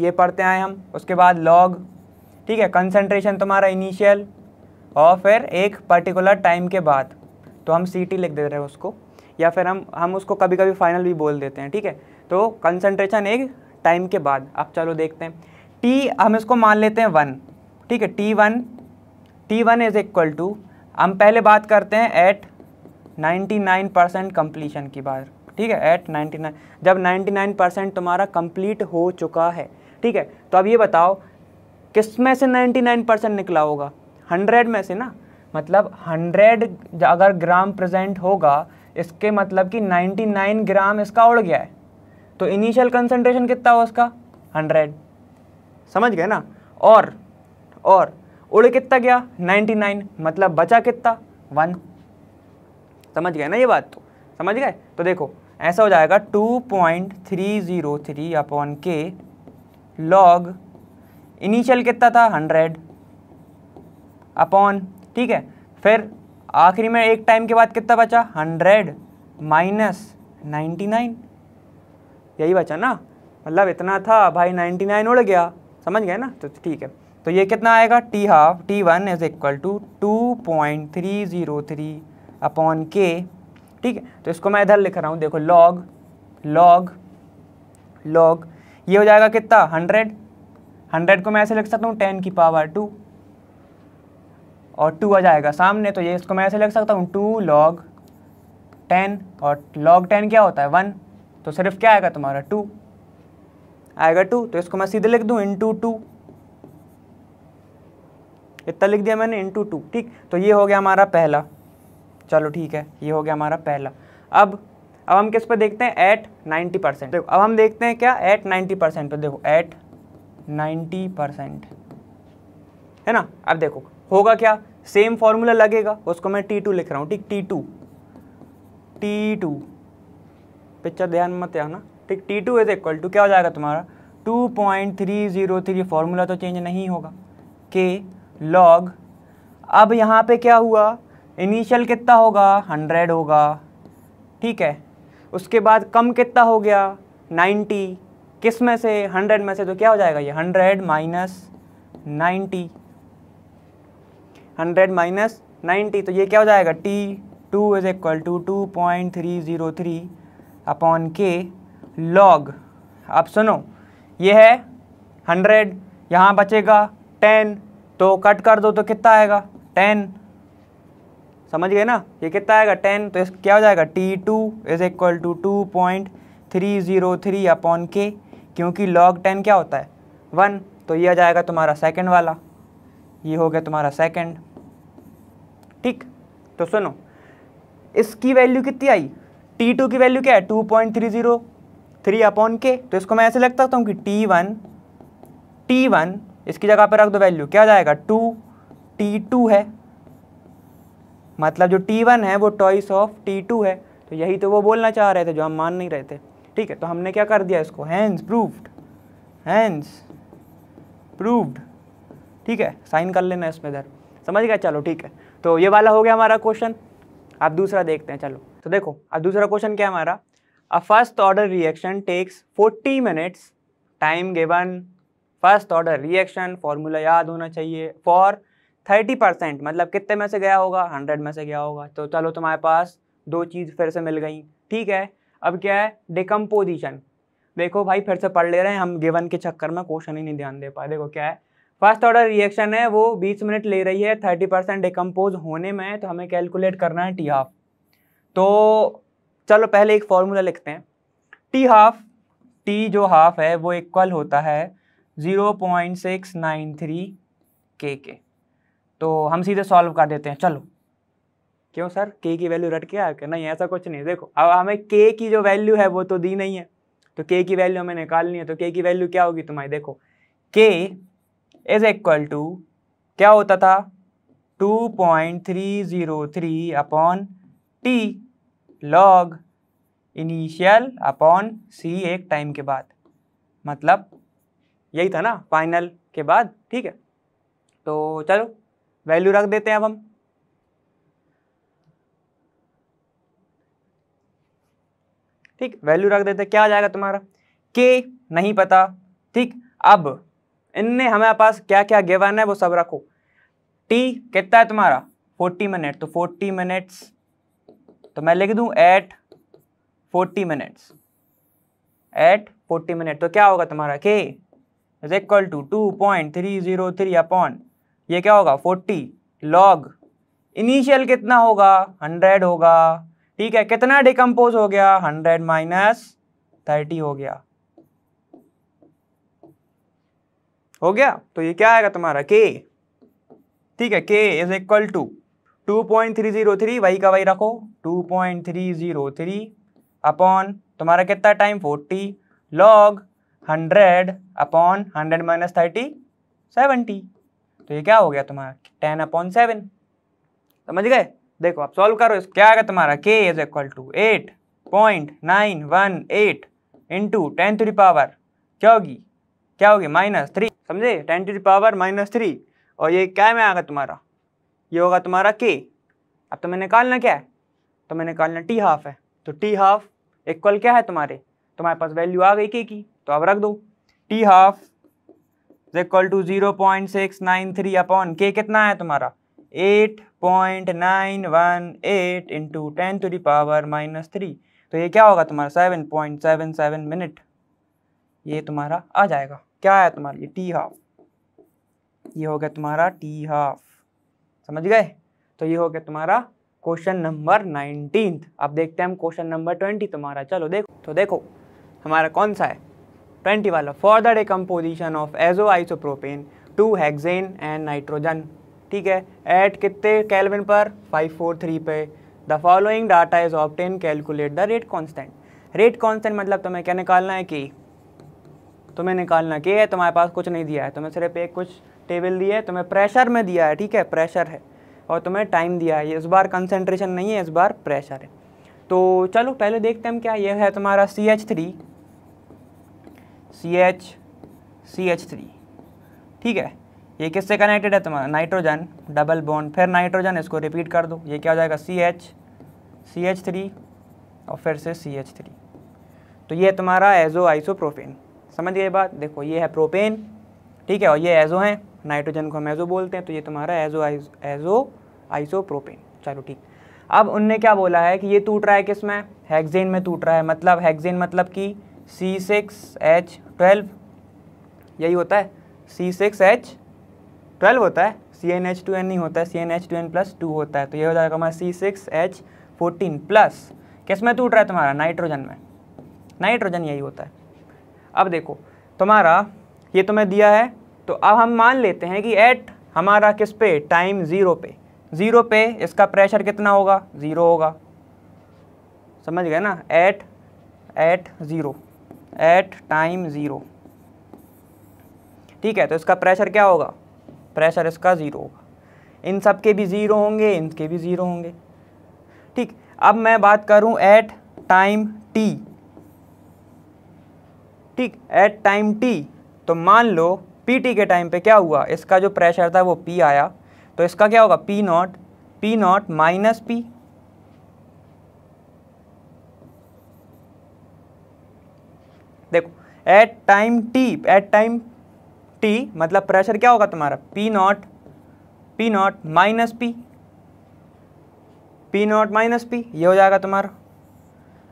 ये पढ़ते आए हम उसके बाद लॉग ठीक है कंसनट्रेशन तुम्हारा इनिशियल और फिर एक पर्टिकुलर टाइम के बाद तो हम सी टी लिख दे रहे हैं उसको या फिर हम हम उसको कभी कभी फाइनल भी बोल देते हैं ठीक है तो कंसनट्रेशन एक टाइम के बाद अब चलो देखते हैं टी हम इसको मान लेते हैं वन ठीक है t one t one is equal to हम पहले बात करते हैं एट 99 परसेंट कम्प्लीशन की बात ठीक है एट 99 जब 99 परसेंट तुम्हारा कंप्लीट हो चुका है ठीक है तो अब ये बताओ किस में से 99 परसेंट निकला होगा हंड्रेड में से ना मतलब हंड्रेड अगर ग्राम प्रेजेंट होगा इसके मतलब कि 99 ग्राम इसका उड़ गया है तो इनिशियल कंसनट्रेशन कितना हो उसका 100 समझ गए ना और और उड़ कितना गया 99 मतलब बचा कितना वन समझ गए ना ये बात तो समझ गए तो देखो ऐसा हो जाएगा 2.303 point three zero three upon k log initial कितना था हंड्रेड अपॉन ठीक है फिर आखिरी में एक टाइम के बाद कितना बचा हंड्रेड माइनस नाइन्टी नाइन यही बचा ना मतलब इतना था भाई नाइन्टी नाइन उड़ गया समझ गए ना तो ठीक है तो ये कितना आएगा t half t one is equal to two point three zero three upon k ठीक है तो इसको मैं इधर लिख रहा हूँ देखो लॉग लॉग लॉग ये हो जाएगा कितना हंड्रेड हंड्रेड को मैं ऐसे लिख सकता हूँ टेन की पावर टू और टू आ जाएगा सामने तो ये इसको मैं ऐसे लिख सकता हूँ टू लॉग टेन और लॉग टेन क्या होता है वन तो सिर्फ क्या आएगा तुम्हारा टू आएगा टू तो इसको मैं सीधे लिख दूँ इंटू टू इतना लिख दिया मैंने इंटू टू ठीक तो ये हो गया हमारा पहला चलो ठीक है ये हो गया हमारा पहला अब अब हम किस पर देखते हैं एट नाइन्टी परसेंट देखो अब हम देखते हैं क्या एट नाइन्टी परसेंट पर देखो एट नाइन्टी परसेंट है ना अब देखो होगा क्या सेम फॉर्मूला लगेगा उसको मैं टी टू लिख रहा हूँ ठीक t two t two picture ध्यान मत आना ठीक t two is equal to क्या हो जाएगा तुम्हारा two point three zero three formula तो चेंज नहीं होगा के लॉग अब यहाँ पे क्या हुआ इनिशियल कितना होगा हंड्रेड होगा ठीक है उसके बाद कम कितना हो गया नाइन्टी किस में से हंड्रेड में से तो क्या हो जाएगा ये hundred minus ninety hundred minus ninety तो ये क्या हो जाएगा t two is equal to two point three zero three upon k log आप सुनो ये है हंड्रेड यहाँ बचेगा टेन तो कट कर दो तो कितना आएगा टेन समझ गए ना ये कितना आएगा टेन तो इस क्या हो जाएगा t two is equal to two point three zero three upon k क्योंकि लॉग टेन क्या होता है वन तो ये आ जाएगा तुम्हारा सेकंड वाला ये हो गया तुम्हारा सेकंड ठीक तो सुनो इसकी वैल्यू कितनी आई टी टू की वैल्यू क्या है two point three zero three upon k तो इसको मैं ऐसे लगता हूँ कि टी वन टी वन इसकी जगह पर रख दो वैल्यू क्या जाएगा टू टी टू है मतलब जो टी वन है वो टॉइस ऑफ टी टू है तो यही तो वो बोलना चाह रहे थे जो हम मान नहीं रहे थे ठीक है तो हमने क्या कर दिया इसको हैंस प्रूफ्ड हैंस प्रूव्ड ठीक है साइन कर लेना इसमें इधर समझ गया चलो ठीक है तो ये वाला हो गया हमारा क्वेश्चन आप दूसरा देखते हैं चलो तो देखो अब दूसरा क्वेश्चन क्या हमारा a first order reaction takes 40 minutes time given first order reaction formula याद होना चाहिए फॉर 30 परसेंट मतलब कितने में से गया होगा 100 में से गया होगा तो चलो तुम्हारे पास दो चीज़ फिर से मिल गई ठीक है अब क्या है डिकम्पोजिशन देखो भाई फिर से पढ़ ले रहे हैं हम गिवन के चक्कर में क्वेश्चन ही नहीं ध्यान दे पाए देखो क्या है फर्स्ट ऑर्डर रिएक्शन है वो बीस मिनट ले रही है थर्टी परसेंट डिकम्पोज होने में तो हमें कैलकुलेट करना है टी हाफ तो चलो पहले एक फॉर्मूला लिखते हैं टी हाफ टी जो हाफ है वो इक्वल होता है zero point six nine three k k तो हम सीधे सॉल्व कर देते हैं चलो क्यों सर के की वैल्यू रट के आके नहीं ऐसा कुछ नहीं देखो अब हमें के की जो वैल्यू है वो तो दी नहीं है तो के की वैल्यू हमें निकालनी है तो के की वैल्यू क्या होगी तुम्हारी देखो के इज इक्वल टू क्या होता था two point three zero three upon t log initial upon C एक टाइम के बाद मतलब यही था ना फाइनल के बाद ठीक है तो चलो वैल्यू रख देते हैं अब हम ठीक वैल्यू रख देते क्या आ जाएगा तुम्हारा के नहीं पता ठीक अब इनने हमारे पास क्या क्या गेवन है वो सब रखो टी कितना है तुम्हारा फोर्टी मिनट तो फोर्टी मिनट्स तो मैं लिख दूं at forty minutes at forty minute तो क्या होगा तुम्हारा k is equal to two point three zero three upon ये क्या होगा फोर्टी लॉग इनिशियल कितना होगा हंड्रेड होगा ठीक है कितना डिकम्पोज हो गया हंड्रेड माइनस थर्टी हो गया हो गया तो ये क्या आएगा तुम्हारा के ठीक है k is equal to two point three zero three वही का वही रखो two point three zero three upon तुम्हारा कितना time forty log hundred upon hundred minus thirty seventy तो ये क्या हो गया तुम्हारा टेन अपॉन सेवन समझ गए देखो आप सॉल्व करो क्या आएगा तुम्हारा k is equal to eight point nine one eight into ten three power क्या होगी क्या होगी माइनस थ्री समझे ten to the power minus three और ये क्या में आएगा तुम्हारा ये होगा तुम्हारा के अब तुम्हें तो निकालना क्या है तुम्हें तो निकालना टी हाफ है तो टी हाफ इक्वल क्या है तुम्हारे तुम्हारे पास वैल्यू आ गई के की तो अब रख दो t half is equal to zero point six nine three upon k कितना है तुम्हारा eight point nine one eight into ten to the power minus three तो ये क्या होगा तुम्हारा seven point seven seven minute ये तुम्हारा आ जाएगा क्या है तुम्हारे लिए टी हाफ ये हो गया तुम्हारा टी हाफ समझ गए तो ये हो गया तुम्हारा क्वेश्चन नंबर नाइनटीन अब देखते हैं हम क्वेश्चन नंबर ट्वेंटी तुम्हारा चलो देखो तो देखो हमारा कौन सा है ट्वेंटी वाला for the decomposition of azo isopropane to hexane and nitrogen ठीक है एट कितने कैलविन पर 543 पे the following data is obtained calculate the rate constant rate constant मतलब तुम्हें क्या निकालना है कि तुम्हें निकालना के है तुम्हारे पास कुछ नहीं दिया है तुम्हें सिर्फ एक कुछ टेबल दिया है तुम्हें प्रेशर में दिया है ठीक है प्रेशर है और तुम्हें टाइम दिया है इस बार कंसनट्रेशन नहीं है इस बार प्रेशर है तो चलो पहले देखते हैं क्या यह है तुम्हारा C H three C H C H three ठीक है ये किससे कनेक्टेड है तुम्हारा नाइट्रोजन डबल बॉन्ड फिर नाइट्रोजन इसको रिपीट कर दो ये क्या हो जाएगा C H C H three और फिर से सी एच थ्री तो ये तुम्हारा एजो आइसोप्रोफेन समझ गए बात देखो ये है प्रोपेन ठीक है और ये एजो हैं नाइट्रोजन को हम एजो बोलते हैं तो ये तुम्हारा एजो एजो आइसो प्रोपेन चलो ठीक अब उनने क्या बोला है कि ये टूट रहा है किसमें हैगजेन में टूट रहा है मतलब हैगजेन मतलब कि सी सिक्स एच ट्वेल्व यही होता है सी सिक्स एच ट्वेल्व होता है C N H two N नहीं होता है C N H two N plus two होता है तो ये हो जाएगा हमारा C six H fourteen plus किस में टूट रहा है तुम्हारा नाइट्रोजन में नाइट्रोजन यही होता है अब देखो तुम्हारा ये तुम्हें दिया है तो अब हम मान लेते हैं कि एट हमारा किस पे टाइम ज़ीरो पे ज़ीरो पे इसका प्रेशर कितना होगा ज़ीरो होगा समझ गए ना at at zero at time zero ठीक है तो इसका प्रेशर क्या होगा प्रेशर इसका ज़ीरो होगा इन सब के भी ज़ीरो होंगे इनके भी ज़ीरो होंगे ठीक अब मैं बात करूं एट टाइम टी ठीक एट टाइम टी तो मान लो पी टी के टाइम पे क्या हुआ इसका जो प्रेशर था वो पी आया तो इसका क्या होगा p not p not minus p देखो at time t at time t मतलब प्रेशर क्या होगा तुम्हारा p not p not minus p p not minus p ये हो जाएगा तुम्हारा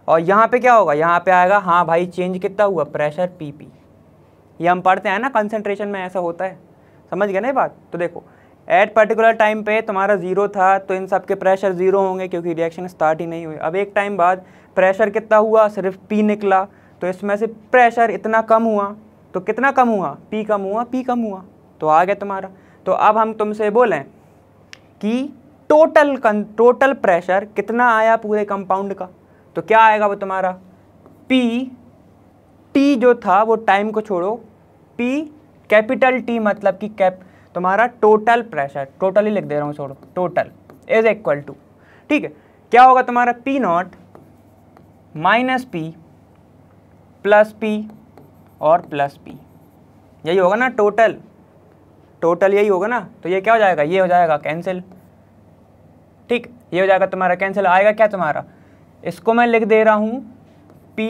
और यहाँ पे क्या होगा यहाँ पे आएगा हाँ भाई चेंज कितना हुआ प्रेशर पी पी ये हम पढ़ते हैं ना कंसनट्रेशन में ऐसा होता है समझ गए ना ये बात तो देखो एट पर्टिकुलर टाइम पे तुम्हारा ज़ीरो था तो इन सब के प्रेशर ज़ीरो होंगे क्योंकि रिएक्शन स्टार्ट ही नहीं हुई अब एक टाइम बाद प्रेशर कितना हुआ सिर्फ पी निकला तो इसमें से प्रेशर इतना कम हुआ तो कितना कम हुआ पी कम हुआ पी कम हुआ तो आ गया तुम्हारा तो अब हम तुमसे बोलें कि टोटल कन टोटल प्रेशर कितना आया पूरे कंपाउंड का तो क्या आएगा वो तुम्हारा पी टी जो था वो टाइम को छोड़ो पी कैपिटल टी मतलब कि कैप तुम्हारा टोटल प्रेशर टोटल ही लिख दे रहा हूँ छोड़ो टोटल इज इक्वल टू ठीक है क्या होगा तुम्हारा p not minus p plus p और प्लस पी यही होगा ना टोटल टोटल यही होगा ना तो ये क्या हो जाएगा ये हो जाएगा कैंसिल ठीक ये हो जाएगा तुम्हारा कैंसिल आएगा क्या तुम्हारा इसको मैं लिख दे रहा हूँ पी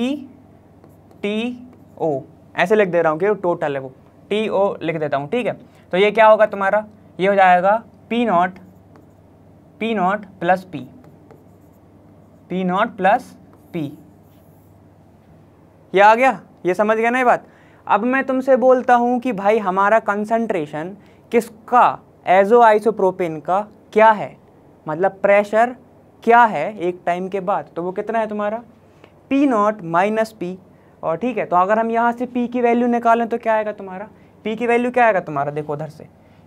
टी ओ ऐसे लिख दे रहा हूँ कि टोटल है वो टी ओ लिख देता हूँ ठीक है तो ये क्या होगा तुम्हारा ये हो जाएगा p not p naught plus p p naught plus p ये आ गया ये समझ गया ना ये बात अब मैं तुमसे बोलता हूँ कि भाई हमारा कंसंट्रेशन किसका एजो आइसोप्रोपेन का क्या है मतलब प्रेशर क्या है एक टाइम के बाद तो वो कितना है तुम्हारा पी नॉट माइनस पी और ठीक है तो अगर हम यहाँ से पी की वैल्यू निकालें तो क्या आएगा तुम्हारा पी की वैल्यू क्या आएगा तुम्हारा देखो उधर से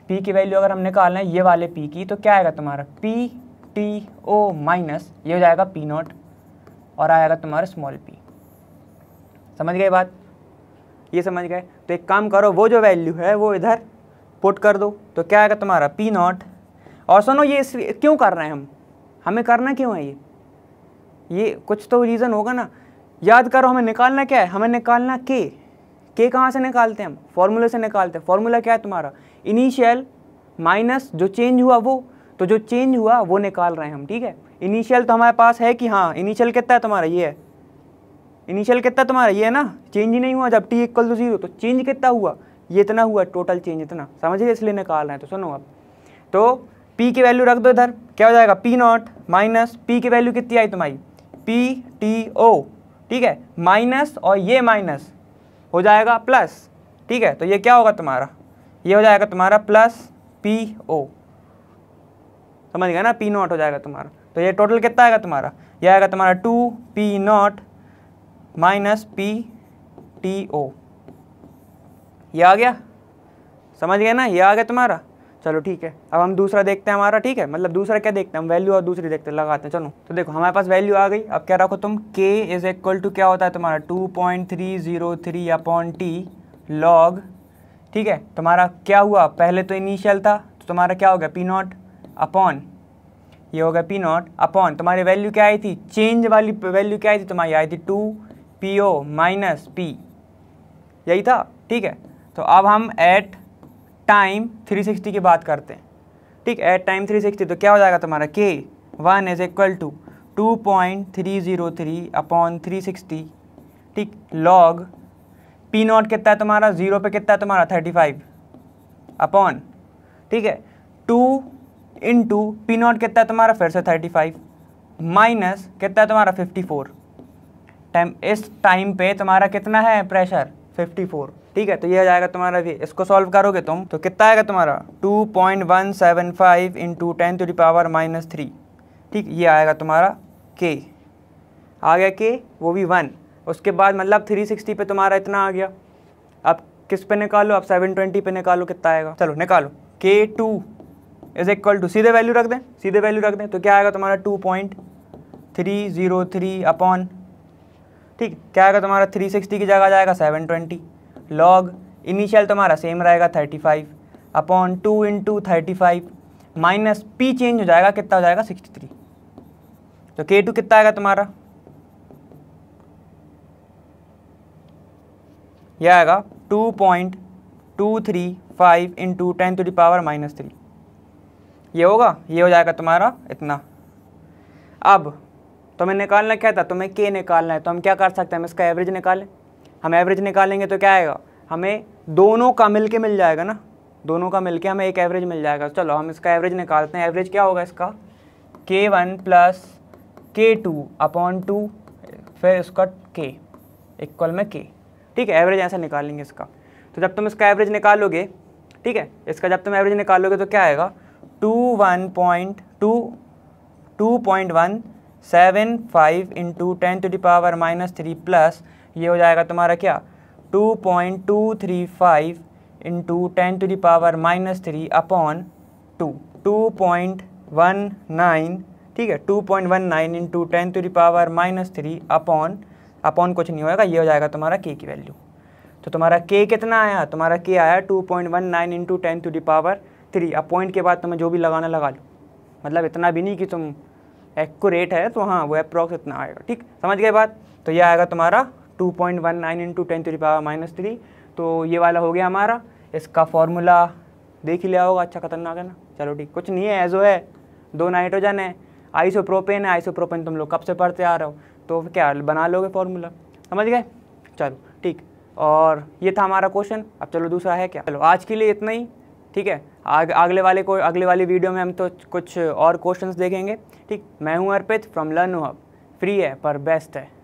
पी की वैल्यू अगर हम निकालें ये वाले पी की तो क्या आएगा तुम्हारा पी टी ओ माइनस ये हो जाएगा पी नॉट और आएगा तुम्हारा स्मॉल पी समझ गए बात ये समझ गए तो एक काम करो वो जो वैल्यू है वो इधर पुट कर दो तो क्या आएगा तुम्हारा पी नॉट और सुनो ये क्यों कर रहे हैं हम हमें करना क्यों है ये ये कुछ तो रीज़न होगा ना याद करो हमें निकालना क्या है हमें निकालना के के कहाँ से निकालते हैं हम फॉर्मूले से निकालते हैं फॉर्मूला क्या है तुम्हारा इनिशियल माइनस जो चेंज हुआ वो तो जो चेंज हुआ वो निकाल रहे हैं हम ठीक है इनिशियल तो हमारे पास है कि हाँ इनिशियल कितना है तुम्हारा ये है इनिशियल कितना तुम्हारा ये है ना चेंज ही नहीं हुआ जब टी इक्वल टू जीरो तो चेंज कितना हुआ ये इतना हुआ टोटल चेंज इतना समझिए इसलिए निकाल रहे हैं तो सुनो आप तो पी की वैल्यू रख दो इधर क्या हो जाएगा पी नॉट माइनस पी की वैल्यू कितनी आई तुम्हारी पी टी ओ ठीक है माइनस और ये माइनस हो जाएगा प्लस ठीक है तो ये क्या होगा तुम्हारा ये हो जाएगा तुम्हारा प्लस पी ओ समझ गया ना पी नॉट हो जाएगा तुम्हारा तो ये टोटल कितना आएगा तुम्हारा ये आएगा तुम्हारा two p not minus p t ओ ये आ गया समझ गया ना ये आ गया तुम्हारा चलो ठीक है अब हम दूसरा देखते हैं हमारा ठीक है मतलब दूसरा क्या देखते हैं हम वैल्यू और दूसरी देखते हैं लगाते हैं चलो तो देखो हमारे पास वैल्यू आ गई अब क्या रखो तुम k इज इक्वल टू क्या होता है तुम्हारा two point three zero three upon t log ठीक है तुम्हारा क्या हुआ पहले तो इनिशियल था तो तुम्हारा क्या हो गया पी नॉट अपॉन ये हो गया पी नॉट अपॉन तुम्हारी वैल्यू क्या आई थी चेंज वाली वैल्यू क्या आई थी तुम्हारी आई थी two p o minus p यही था ठीक है तो अब हम एट टाइम 360 की बात करते हैं ठीक एट टाइम 360 तो क्या हो जाएगा तुम्हारा k one is equal to two point three zero three upon three sixty ठीक लॉग पी नॉट कितना है तुम्हारा जीरो पे कितना है तुम्हारा थर्टी फाइव अपॉन ठीक है टू इन टू पी नॉट कितना है तुम्हारा फिर से थर्टी फाइव माइनस कितना है तुम्हारा फिफ्टी फोर टाइम इस टाइम पे तुम्हारा कितना है प्रेशर 54 ठीक है तो ये आ जाएगा तुम्हारा भी इसको सॉल्व करोगे तुम तो कितना आएगा तुम्हारा 2.175 point one seven five in to ten to the power minus three ठीक ये आएगा तुम्हारा के आ गया के वो भी वन उसके बाद मतलब 360 पे तुम्हारा इतना आ गया अब किस पे निकालो अब 720 पे निकालो कितना आएगा चलो निकालो k two is equal to सीधे वैल्यू रख दें सीधे वैल्यू रख दें तो क्या आएगा तुम्हारा two point three zero three upon ठीक क्या आएगा तुम्हारा थ्री सिक्सटी की जगह आ जाएगा सेवन ट्वेंटी लॉग इनिशियल तुम्हारा सेम रहेगा thirty five upon two into thirty five minus p change हो जाएगा कितना हो जाएगा सिक्सटी थ्री तो के टू कितना आएगा तुम्हारा यह आएगा two point two three five into ten to the power minus three ये होगा ये हो जाएगा तुम्हारा इतना अब तो हमें निकालना क्या था तो हमें के निकालना है तो हम क्या कर सकते हैं हम इसका एवरेज निकालें हम एवरेज निकालेंगे तो क्या आएगा हमें दोनों का मिल के मिल जाएगा ना दोनों का मिलके हमें एक एवरेज मिल जाएगा चलो हम इसका एवरेज निकालते हैं एवरेज क्या होगा इसका k one plus k two upon two फिर उसका के इक्वल में के ठीक है एवरेज ऐसा निकालेंगे इसका तो जब तुम इसका एवरेज निकालोगे ठीक है इसका जब तुम एवरेज निकालोगे तो क्या आएगा two one point two two point one seven five into ten to the power minus three plus ये हो जाएगा तुम्हारा क्या two point two three five into ten to the power minus three upon two two point one nine ठीक है two point one nine into ten to the power minus three upon upon कुछ नहीं होएगा ये हो जाएगा तुम्हारा के की वैल्यू तो तुम्हारा के कितना आया तुम्हारा के आया two point one nine into ten to the power three अब पॉइंट के बाद तुम्हें जो भी लगाना लगा लो मतलब इतना भी नहीं कि तुम एक्यूरेट है तो हाँ वो अप्रॉक्स इतना आएगा ठीक समझ गए बात तो ये आएगा तुम्हारा two point one nine into ten three power minus three तो ये वाला हो गया हमारा इसका फॉर्मूला देख ही लिया होगा अच्छा खतरनाक है ना चलो ठीक कुछ नहीं है एजो है दो नाइट्रोजन है आइसोप्रोपेन है आइसोप्रोपेन तुम लोग कब से पढ़ते आ रहे हो तो क्या बना लोगे फॉर्मूला समझ गए चलो ठीक और ये था हमारा क्वेश्चन अब चलो दूसरा है क्या चलो आज के लिए इतना ही ठीक है आग अगले वाले को अगले वाली वीडियो में हम तो कुछ और क्वेश्चंस देखेंगे ठीक मैं हूँ Arpit from learn hub free है पर बेस्ट है